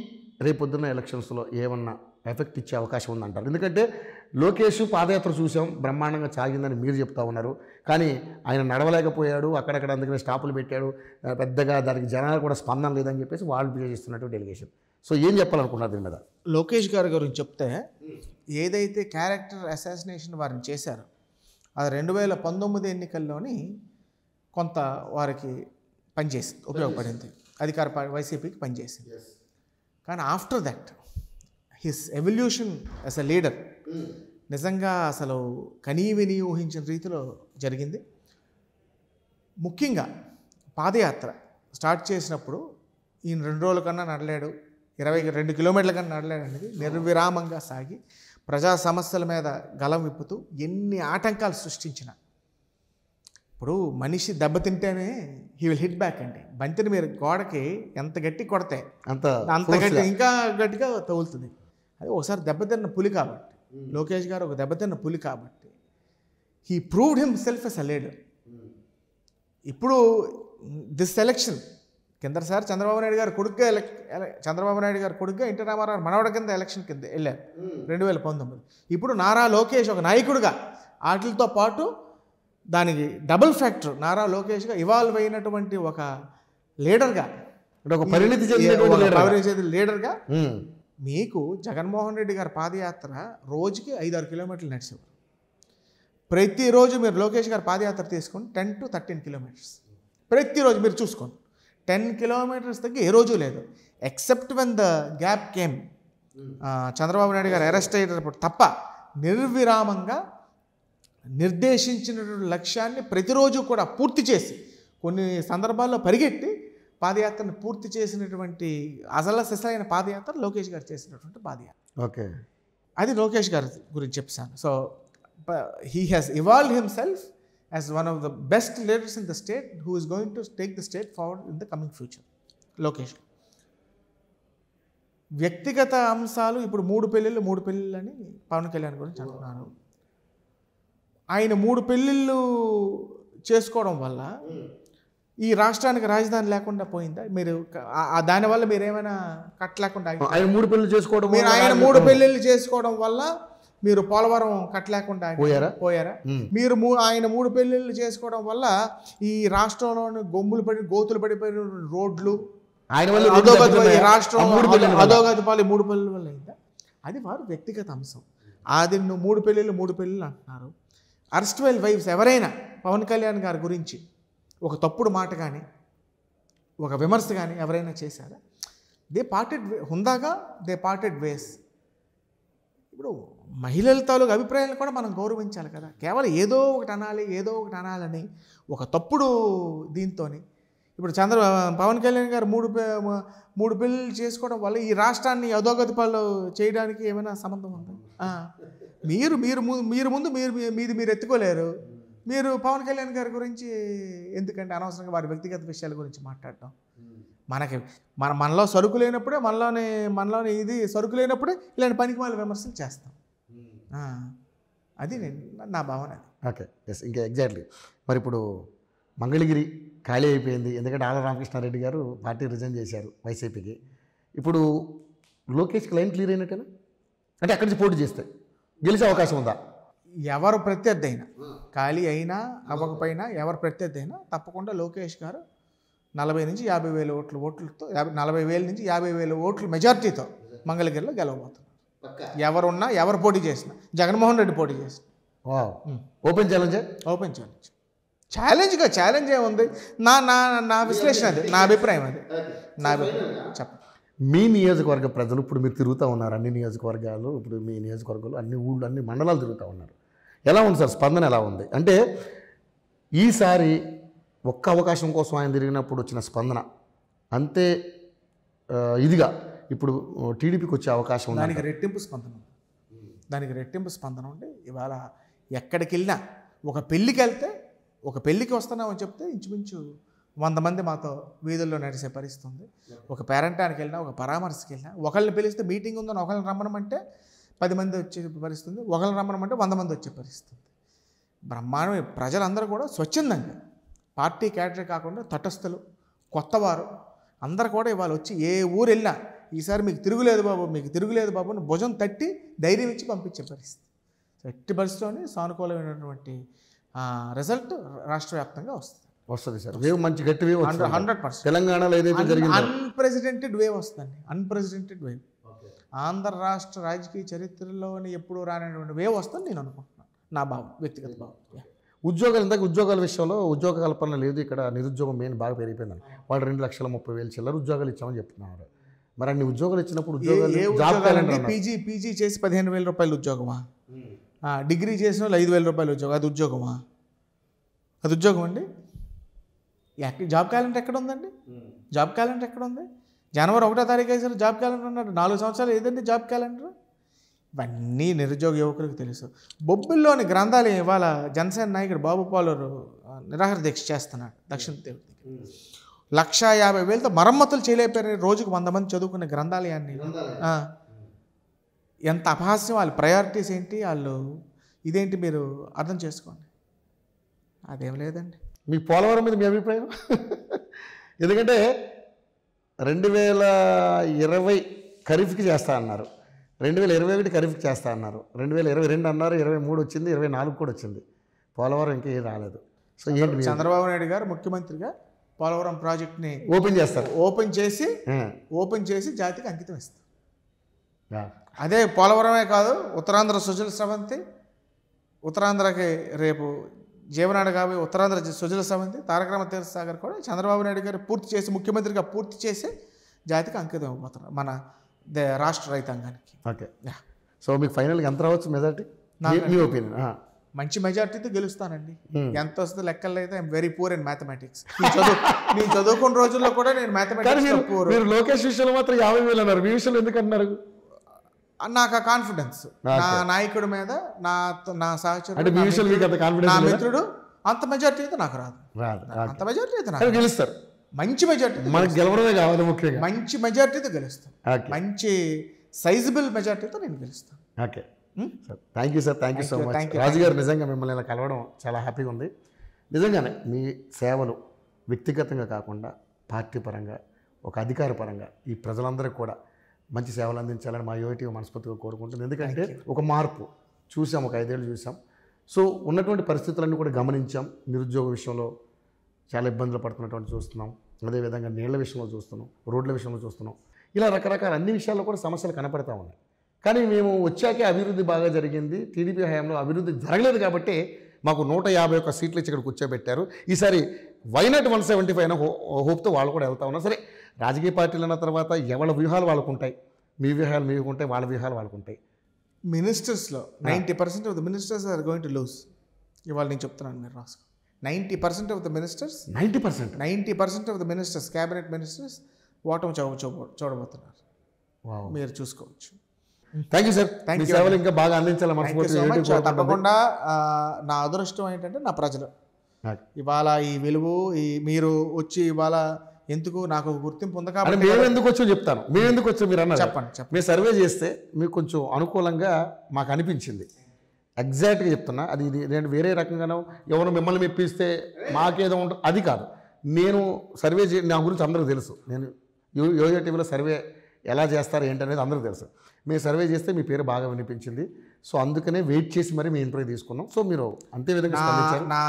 రేపొద్దున్న ఎలక్షన్స్లో ఏమన్నా ఎఫెక్ట్ ఇచ్చే అవకాశం ఉందంటారు ఎందుకంటే లోకేష్ పాదయాత్ర చూసాం బ్రహ్మాండంగా సాగిందని మీరు చెప్తా ఉన్నారు కానీ ఆయన నడవలేకపోయాడు అక్కడక్కడ అందుకనే స్టాపులు పెట్టాడు పెద్దగా దానికి జనాలు కూడా స్పందన లేదని చెప్పేసి వాళ్ళు బిహేవ్ చేస్తున్నట్టు డెలిగేషన్ సో ఏం చెప్పాలనుకున్నారు దీని మీద లోకేష్ గారి గురించి చెప్తే ఏదైతే క్యారెక్టర్ అసాసినేషన్ వారిని చేశారు అది రెండు వేల పంతొమ్మిది ఎన్నికల్లోని కొంత వారికి పనిచేసింది ఉపయోగపడింది అధికార పార్టీ వైసీపీకి పనిచేసింది కానీ after that his evolution as a leader hmm. నిజంగా అసలు కనీవిని ఊహించిన రీతిలో జరిగింది ముఖ్యంగా పాదయాత్ర స్టార్ట్ చేసినప్పుడు ఈయన రెండు రోజుల కన్నా నడలేడు ఇరవై రెండు కిలోమీటర్ల కన్నా నడలేడు అనేది నిర్విరామంగా సాగి ప్రజా సమస్యల మీద గలం విప్పుతూ ఎన్ని ఆటంకాలు సృష్టించిన ఇప్పుడు మనిషి దెబ్బతింటేనే హీ విల్ హిట్ బ్యాక్ అండి బంతిని మీరు గోడకి ఎంత గట్టి కొడితే అంత అంత గట్టి ఇంకా గట్టిగా తగులుతుంది అది ఒకసారి దెబ్బతిన్న పులి కాబట్టి లోకేష్ గారు ఒక దెబ్బతిన్న పులి కాబట్టి he proved himself as అలేడు ఇప్పుడు దిస్ సెలెక్షన్ కిందసారి చంద్రబాబు నాయుడు గారు కొడుకుగా ఎలక్ చంద్రబాబు నాయుడు గారు కొడుకుగా ఇంటి రామారావు మనవడ కింద ఎలక్షన్ కింద వెళ్ళారు రెండు వేల పంతొమ్మిది ఇప్పుడు నారా లోకేష్ ఒక నాయకుడిగా ఆటలతో పాటు దానికి డబుల్ ఫ్యాక్టర్ నారా లోకేష్గా ఇవాల్వ్ అయినటువంటి ఒక లీడర్గా ఒక పరిణితి చెంది లీడర్గా మీకు జగన్మోహన్ రెడ్డి గారి పాదయాత్ర రోజుకి ఐదారు కిలోమీటర్లు నడిచేవారు ప్రతిరోజు మీరు లోకేష్ గారి పాదయాత్ర తీసుకొని టెన్ టు థర్టీన్ కిలోమీటర్స్ ప్రతిరోజు మీరు చూసుకోండి టెన్ కిలోమీటర్స్ తగ్గి ఏ రోజు లేదు except when the gap came Chandrababu Naidu గారు అరెస్ట్ అయ్యేటప్పుడు తప్ప నిర్విరామంగా నిర్దేశించినటువంటి లక్ష్యాన్ని ప్రతిరోజు కూడా పూర్తి చేసి కొన్ని సందర్భాల్లో పరిగెట్టి పాదయాత్రను పూర్తి చేసినటువంటి అసల సిసలైన పాదయాత్ర లోకేష్ గారు చేసినటువంటి పాదయాత్ర ఓకే అది లోకేష్ గారి గురించి చెప్తాను so he has evolve himself as one of the best leaders in the state who is going to take the state forward in the coming future. Location. వ్యక్తిగత అంశాలు ఇప్పుడు మూడు పెళ్ళిళ్ళు మూడు పెళ్ళిళ్ళు అని పవన్ కళ్యాణ్ గురించి అంటున్నారు ఆయన మూడు పెళ్ళిళ్ళు చేసుకోవడం వల్ల ఈ రాష్ట్రానికి రాజధాని లేకుండా పోయిందా మీరు దానివల్ల మీరు ఏమైనా కట్ లేకుండా ఆయన మూడు పెళ్ళిళ్ళు చేసుకోవడం ఆయన మూడు పెళ్ళిళ్ళు చేసుకోవడం వల్ల మీరు పోలవరం కట్టలేకుండా పోయారా పోయారా మీరు ఆయన మూడు పెళ్ళిళ్ళు చేసుకోవడం వల్ల ఈ రాష్ట్రంలోని గొమ్ములు పడి గోతులు పడిపోయిన రోడ్లు ఆయన వల్ల రాష్ట్రం అధోగతి పాలి మూడు పెళ్ళిళ్ళ వల్ల అయిందా అది వారు వ్యక్తిగత అంశం అది నువ్వు మూడు పెళ్ళిళ్ళు మూడు పెళ్ళిళ్ళు అంటున్నారు అరెస్ట్ వెల్ వైఫ్స్ ఎవరైనా పవన్ కళ్యాణ్ గారి గురించి ఒక తప్పుడు మాట కానీ ఒక విమర్శ కానీ ఎవరైనా చేశారా దే పార్టెడ్ హుందాగా దే పార్టెడ్ వేస్ ఇప్పుడు మహిళల తాలూకు అభిప్రాయాలను కూడా మనం గౌరవించాలి కదా కేవలం ఏదో ఒకటి అనాలి ఏదో ఒకటి అనాలని ఒక తప్పుడు దీంతో ఇప్పుడు చంద్ర పవన్ కళ్యాణ్ గారు మూడు మూడు బిల్లులు చేసుకోవడం వల్ల ఈ రాష్ట్రాన్ని అధోగతి పనులు చేయడానికి ఏమైనా సంబంధం ఉందా మీరు మీరు మీరు ముందు మీరు మీది మీరు ఎత్తుకోలేరు మీరు పవన్ కళ్యాణ్ గారి గురించి ఎందుకంటే అనవసరంగా వారి వ్యక్తిగత విషయాల గురించి మాట్లాడటం మనకి మన మనలో సరుకు లేనప్పుడే మనలోని మనలోని ఇది సరుకు లేనప్పుడే ఇలాంటి పనికి మళ్ళీ విమర్శలు చేస్తాం hmm. అది నా భావన ఓకే ఎస్ ఇంకా ఎగ్జాక్ట్లీ మరి ఇప్పుడు మంగళగిరి ఖాళీ అయిపోయింది ఎందుకంటే ఆళ్ళ రామకృష్ణారెడ్డి గారు పార్టీ రిజైన్ చేశారు వైసీపీకి ఇప్పుడు లోకేష్ క్లైమ్ క్లియర్ అయినట్టేనా అంటే అక్కడి నుంచి పోటీ చేస్తే గెలిచే అవకాశం ఉందా ఎవరు ప్రత్యర్థి అయినా hmm. ఖాళీ అయినా అవ్వకపోయినా ఎవరు ప్రత్యర్థి అయినా తప్పకుండా లోకేష్ గారు నలభై నుంచి యాభై వేల ఓట్లు ఓట్లతో యాభై నలభై వేల నుంచి యాభై వేల ఓట్లు మెజార్టీతో మంగళగిరిలో గెలవబోతున్నారు ఎవరున్నా ఎవరు పోటీ చేసిన జగన్మోహన్ రెడ్డి పోటీ చేసిన ఓపెన్ ఛాలెంజ్ ఓపెన్ ఛాలెంజ్ ఛాలెంజ్గా ఛాలెంజ్ ఏముంది నా నా నా విశ్లేషణ అది నా అభిప్రాయం అది నా అభిప్రాయం చెప్పండి మీ నియోజకవర్గ ప్రజలు ఇప్పుడు మీరు తిరుగుతూ ఉన్నారు అన్ని నియోజకవర్గాలు ఇప్పుడు మీ నియోజకవర్గాలు అన్ని ఊళ్ళు అన్ని మండలాలు తిరుగుతూ ఉన్నారు ఎలా ఉంది సార్ స్పందన ఎలా ఉంది అంటే ఈసారి ఒక్క అవకాశం కోసం ఆయన తిరిగినప్పుడు వచ్చిన స్పందన అంతే ఇదిగా ఇప్పుడు టీడీపీకి వచ్చే అవకాశం ఉంది దానికి రెట్టింపు స్పందన ఉంది దానికి రెట్టింపు స్పందన ఉండి ఇవాళ ఎక్కడికి వెళ్ళినా ఒక పెళ్ళికి వెళ్తే ఒక పెళ్ళికి వస్తున్నామని చెప్తే ఇంచుమించు వంద మంది మాతో వీధుల్లో నడిచే పరిస్థితుంది ఒక పేరంటానికి వెళ్ళినా ఒక పరామర్శకి వెళ్ళినా ఒకళ్ళని పిలిస్తే మీటింగ్ ఉందని ఒకళ్ళని రమ్మనమంటే పది మంది వచ్చే పరిస్థితి ఉంది ఒకళ్ళని రమ్మనమంటే వంద మంది వచ్చే పరిస్థితి ఉంది ప్రజలందరూ కూడా స్వచ్ఛందంగా పార్టీ క్యాడర్ కాకుండా తటస్థులు కొత్తవారు అందరు కూడా ఇవాళ వచ్చి ఏ ఊరు వెళ్ళినా ఈసారి మీకు తిరుగులేదు బాబు మీకు తిరుగులేదు బాబు అని భుజం తట్టి ధైర్యం ఇచ్చి పంపించే పరిస్థితి ఎట్టి పరిస్థితిలోనే సానుకూలమైనటువంటి రిజల్ట్ రాష్ట్ర వ్యాప్తంగా వస్తుంది వస్తుంది సార్ వేవ్ మంచి గట్టి వేవ్ హండ్రెడ్ పర్సెంట్ తెలంగాణలో ఏదైతే జరిగింది అన్ప్రెసిడెంటెడ్ వేవ్ వస్తుంది అన్ప్రెసిడెంటెడ్ వేవ్ ఆంధ్ర రాష్ట్ర రాజకీయ చరిత్రలోని ఎప్పుడూ రానటువంటి వేవ్ వస్తుంది నేను అనుకుంటున్నాను నా భావం వ్యక్తిగత భావం ఉద్యోగాలు ఇందాక ఉద్యోగాల విషయంలో ఉద్యోగ కల్పన లేదు ఇక్కడ నిరుద్యోగం మెయిన్ బాగా పెరిగిపోయిందని వాళ్ళు రెండు లక్షల ముప్పై వేలు చిల్లర ఉద్యోగాలు ఇచ్చామని చెప్తున్నారు మరి అన్ని ఉద్యోగాలు ఇచ్చినప్పుడు ఉద్యోగాలు పీజీ పీజీ చేసి పదిహేను వేల రూపాయలు ఉద్యోగమా డిగ్రీ చేసిన వాళ్ళు ఐదు వేల రూపాయలు ఉద్యోగం అది ఉద్యోగమా అది ఉద్యోగం అండి జాబ్ క్యాలెండర్ ఎక్కడ ఉందండి జాబ్ క్యాలెండర్ ఎక్కడ ఉంది జనవరి ఒకటో తారీఖు అయితే జాబ్ క్యాలెండర్ ఉన్నాడు నాలుగు సంవత్సరాలు ఏదండి జాబ్ క్యాలెండర్ ఇవన్నీ నిరుద్యోగ యువకులకు తెలుసు బొబ్బిల్లోని గ్రంథాలు ఇవాళ జనసేన నాయకుడు బాబు పాలూరు నిరాహార దీక్ష చేస్తున్నాడు దక్షిణ దేవుడికి లక్షా యాభై వేలతో మరమ్మతులు చేయలేకపోయారు రోజుకు వంద మంది చదువుకునే గ్రంథాలయాన్ని ఎంత అపహాస్యం వాళ్ళ ప్రయారిటీస్ ఏంటి వాళ్ళు ఇదేంటి మీరు అర్థం చేసుకోండి అదేం లేదండి మీ పోలవరం మీద మీ అభిప్రాయం [LAUGHS] ఎందుకంటే రెండు వేల ఇరవై ఖరీఫ్కి చేస్తా అన్నారు రెండు వేల ఇరవై ఒకటి ఖరీఫ్ చేస్తా అన్నారు రెండు వేల ఇరవై రెండు అన్నారు ఇరవై మూడు వచ్చింది ఇరవై నాలుగు కూడా వచ్చింది పోలవరం ఇంకా ఏం రాలేదు సో ఏంటి చంద్రబాబు నాయుడు గారు ముఖ్యమంత్రిగా పోలవరం ప్రాజెక్ట్ని ఓపెన్ చేస్తారు ఓపెన్ చేసి ఓపెన్ చేసి జాతికి అంకితం ఇస్తారు అదే పోలవరమే కాదు ఉత్తరాంధ్ర సుజల సమంతి ఉత్తరాంధ్రకి రేపు జీవనాడు కాబట్టి ఉత్తరాంధ్ర సుజల సమితి తారకరామ తీర్థసాగర్ కూడా చంద్రబాబు నాయుడు గారు పూర్తి చేసి ముఖ్యమంత్రిగా పూర్తి చేసి జాతికి అంకితం మన రాష్ట్ర రైతాంగానికి ఓకే సో మీకు గా ఎంత రావచ్చు మెజార్టీ మీ ఒపీనియన్ మంచి మెజార్టీతో గెలుస్తానండి hmm. ఎంత వస్తుంది లెక్కలు అయితే I'm very poor in mathematics చదువు నేను చదువుకున్న రోజుల్లో కూడా నేను మ్యాథమెటిక్స్ పూర్ మీరు లోకేష్ విషయంలో మాత్రం యాభై వేలు అన్నారు మీ విషయంలో అన్నారు నాకు ఆ కాన్ఫిడెన్స్ నా నాయకుడి మీద నా నా సహచరుడు నా మిత్రుడు అంత మెజార్టీ అయితే నాకు రాదు అంత మెజార్టీ అయితే నాకు గెలుస్తారు మంచి మెజార్టీ మనకు గెలవడమే కావాలి ముఖ్యంగా మంచి మెజార్టీతో గెలుస్తాను మంచి సైజబుల్ మెజార్టీతో నేను గెలుస్తాను okay thank you sir thank you so much Raju గారు నిజంగా మిమ్మల్ని ఇలా కలవడం చాలా హ్యాపీగా ఉంది నిజంగానే మీ సేవలు వ్యక్తిగతంగా కాకుండా పార్టీ పరంగా ఒక అధికార పరంగా ఈ ప్రజలందరికీ కూడా మంచి సేవలు అందించాలని మా యువటీవీ మనస్ఫూర్తిగా కోరుకుంటుంది ఎందుకంటే ఒక మార్పు చూసాం ఒక ఐదేళ్ళు చూసాం సో ఉన్నటువంటి పరిస్థితులన్నీ కూడా గమనించాం నిరుద్యోగ విషయంలో చాలా ఇబ్బందులు పడుతున్నటువంటి చూస్తున్నాం అదేవిధంగా నీళ్ల విషయంలో చూస్తున్నాం రోడ్ల విషయంలో చూస్తున్నాం ఇలా రకరకాల అన్ని విషయాల్లో కూడా సమస్యలు కనపడతా ఉన్నాయి కానీ మేము వచ్చాకే అభివృద్ధి బాగా జరిగింది టీడీపీ హయాంలో అభివృద్ధి జరగలేదు కాబట్టి మాకు నూట యాభై ఒక్క సీట్లు ఇచ్చి ఇక్కడ కూర్చోబెట్టారు ఈసారి వైనట్ వన్ సెవెంటీ ఫైవ్ హోప్తో వాళ్ళు కూడా వెళ్తా ఉన్నారు సరే రాజకీయ పార్టీలు అన్న తర్వాత ఎవరి వ్యూహాలు వాళ్ళకు ఉంటాయి మీ వ్యూహాలు మీకు ఉంటాయి వాళ్ళ వ్యూహాలు వాళ్ళకు ఉంటాయి మినిస్టర్స్లో ninety percent of the ministers are going to lose ఇవాళ నేను చెప్తున్నాను మీరు రాసుకో ninety percent of the ministers ninety percent ninety percent of the ministers cabinet ministers ఓటమి చూ చూడబోతున్నారు మీరు చూసుకోవచ్చు thank you sir thank you సేవలు ఇంకా బాగా అందించాలి తప్పకుండా నా అదృష్టం ఏంటంటే నా ప్రజలు ఇవాళ ఈ విలువ ఈ మీరు వచ్చి ఇవాళ ఎందుకు నాకు గుర్తింపు ఉంది కాబట్టి మేము ఎందుకు వచ్చో చెప్తాను మేము ఎందుకు వచ్చో మీరు అన్నారు చెప్పండి చెప్పండి మీరు సర్వే చేస్తే మీకు కొంచెం అనుకూలంగా మాకు అనిపించింది ఎగ్జాక్ట్గా చెప్తున్నా అది నేను వేరే రకంగానో ఎవరు మిమ్మల్ని మెప్పిస్తే మాకేదో ఉంటుంది అది కాదు నేను సర్వే చే నా గురించి అందరికీ తెలుసు నేను యోయో టీవీలో సర్వే ఎలా చేస్తారు ఏంటనేది అందరికీ తెలుసు మీరు సర్వే చేస్తే మీ పేరు బాగా వినిపించింది సో అందుకనే వెయిట్ చేసి మరి మీ ఇంటర్వ్యూ తీసుకున్నాం సో మీరు అంతే విధంగా నా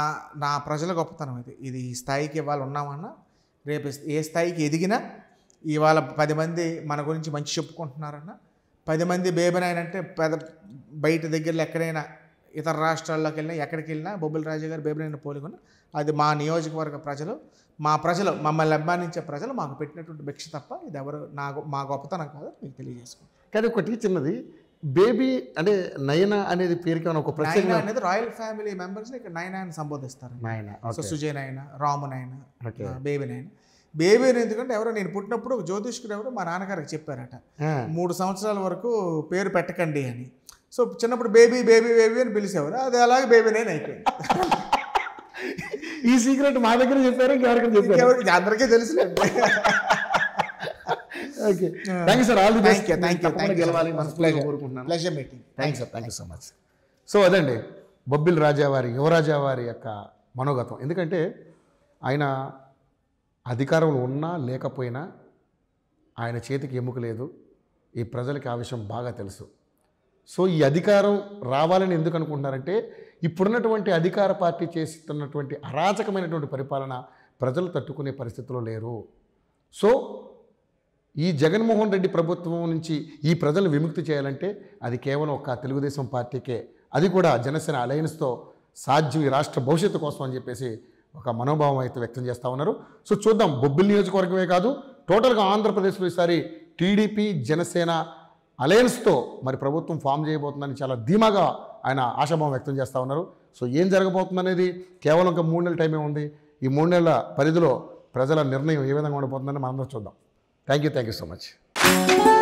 నా ప్రజల గొప్పతనం ఇది ఇది ఈ స్థాయికి ఇవాళ ఉన్నామన్నా రేపు ఏ స్థాయికి ఎదిగినా ఇవాళ పది మంది మన గురించి మంచి చెప్పుకుంటున్నారన్నా పది మంది బేబనాయనంటే పెద్ద బయట దగ్గరలో ఎక్కడైనా ఇతర రాష్ట్రాల్లోకి వెళ్ళినా ఎక్కడికి వెళ్ళినా బొబ్బుల రాజు గారు బేబినేని పోలికను అది మా నియోజకవర్గ ప్రజలు మా ప్రజలు మమ్మల్ని అభిమానించే ప్రజలు మాకు పెట్టినటువంటి భిక్ష తప్ప ఇది ఎవరు నా మా గొప్పతనం కాదు మీకు తెలియజేసుకుంటాను కానీ ఒకటి చిన్నది బేబీ అంటే నయన అనేది పేరుకి ఒక ప్రత్యేక అనేది రాయల్ ఫ్యామిలీ మెంబర్స్ ఇక్కడ నయన అని సంబోధిస్తారు నాయన సో సుజయ్ నయన రాము నాయన బేబీ నయన బేబీ ఎందుకంటే ఎవరో నేను పుట్టినప్పుడు జ్యోతిష్కుడు ఎవరు మా నాన్నగారికి చెప్పారట మూడు సంవత్సరాల వరకు పేరు పెట్టకండి అని సో చిన్నప్పుడు బేబీ బేబీ బేబీ అని పిలిచేవారు అది అలాగే బేబీ నేను అయిపోయింది ఈ సీక్రెట్ మా దగ్గర చెప్పారు ఇంకెవరికి చెప్పారు అందరికీ తెలుసు okay thank you thank you thank you గెలవాలి కోరుకుంటున్నాను thank thank you so much so అదండి బొబ్బిల్ రాజా వారి యువరాజా వారి యొక్క మనోగతం ఎందుకంటే ఆయన అధికారంలో ఉన్నా లేకపోయినా ఆయన చేతికి ఎముక లేదు ఈ ప్రజలకి ఆ విషయం బాగా తెలుసు సో ఈ అధికారం రావాలని ఎందుకు అనుకుంటున్నారంటే ఇప్పుడున్నటువంటి అధికార పార్టీ చేస్తున్నటువంటి అరాచకమైనటువంటి పరిపాలన ప్రజలు తట్టుకునే పరిస్థితిలో లేరు సో ఈ జగన్మోహన్ రెడ్డి ప్రభుత్వం నుంచి ఈ ప్రజలు విముక్తి చేయాలంటే అది కేవలం ఒక తెలుగుదేశం పార్టీకే అది కూడా జనసేన అలయన్స్తో సాధ్యం ఈ రాష్ట్ర భవిష్యత్తు కోసం అని చెప్పేసి ఒక మనోభావం అయితే వ్యక్తం చేస్తూ ఉన్నారు సో చూద్దాం బొబ్బిలి నియోజకవర్గమే కాదు టోటల్గా ఆంధ్రప్రదేశ్లో ఈసారి టీడీపీ జనసేన అలయన్స్తో మరి ప్రభుత్వం ఫామ్ చేయబోతుందని చాలా ధీమాగా ఆయన ఆశాభావం వ్యక్తం చేస్తూ ఉన్నారు సో ఏం జరగబోతుందనేది కేవలం ఒక మూడు నెలల టైమే ఉంది ఈ మూడు నెలల పరిధిలో ప్రజల నిర్ణయం ఏ విధంగా ఉండబోతుందని మనందరం చూద్దాం thank you thank you so much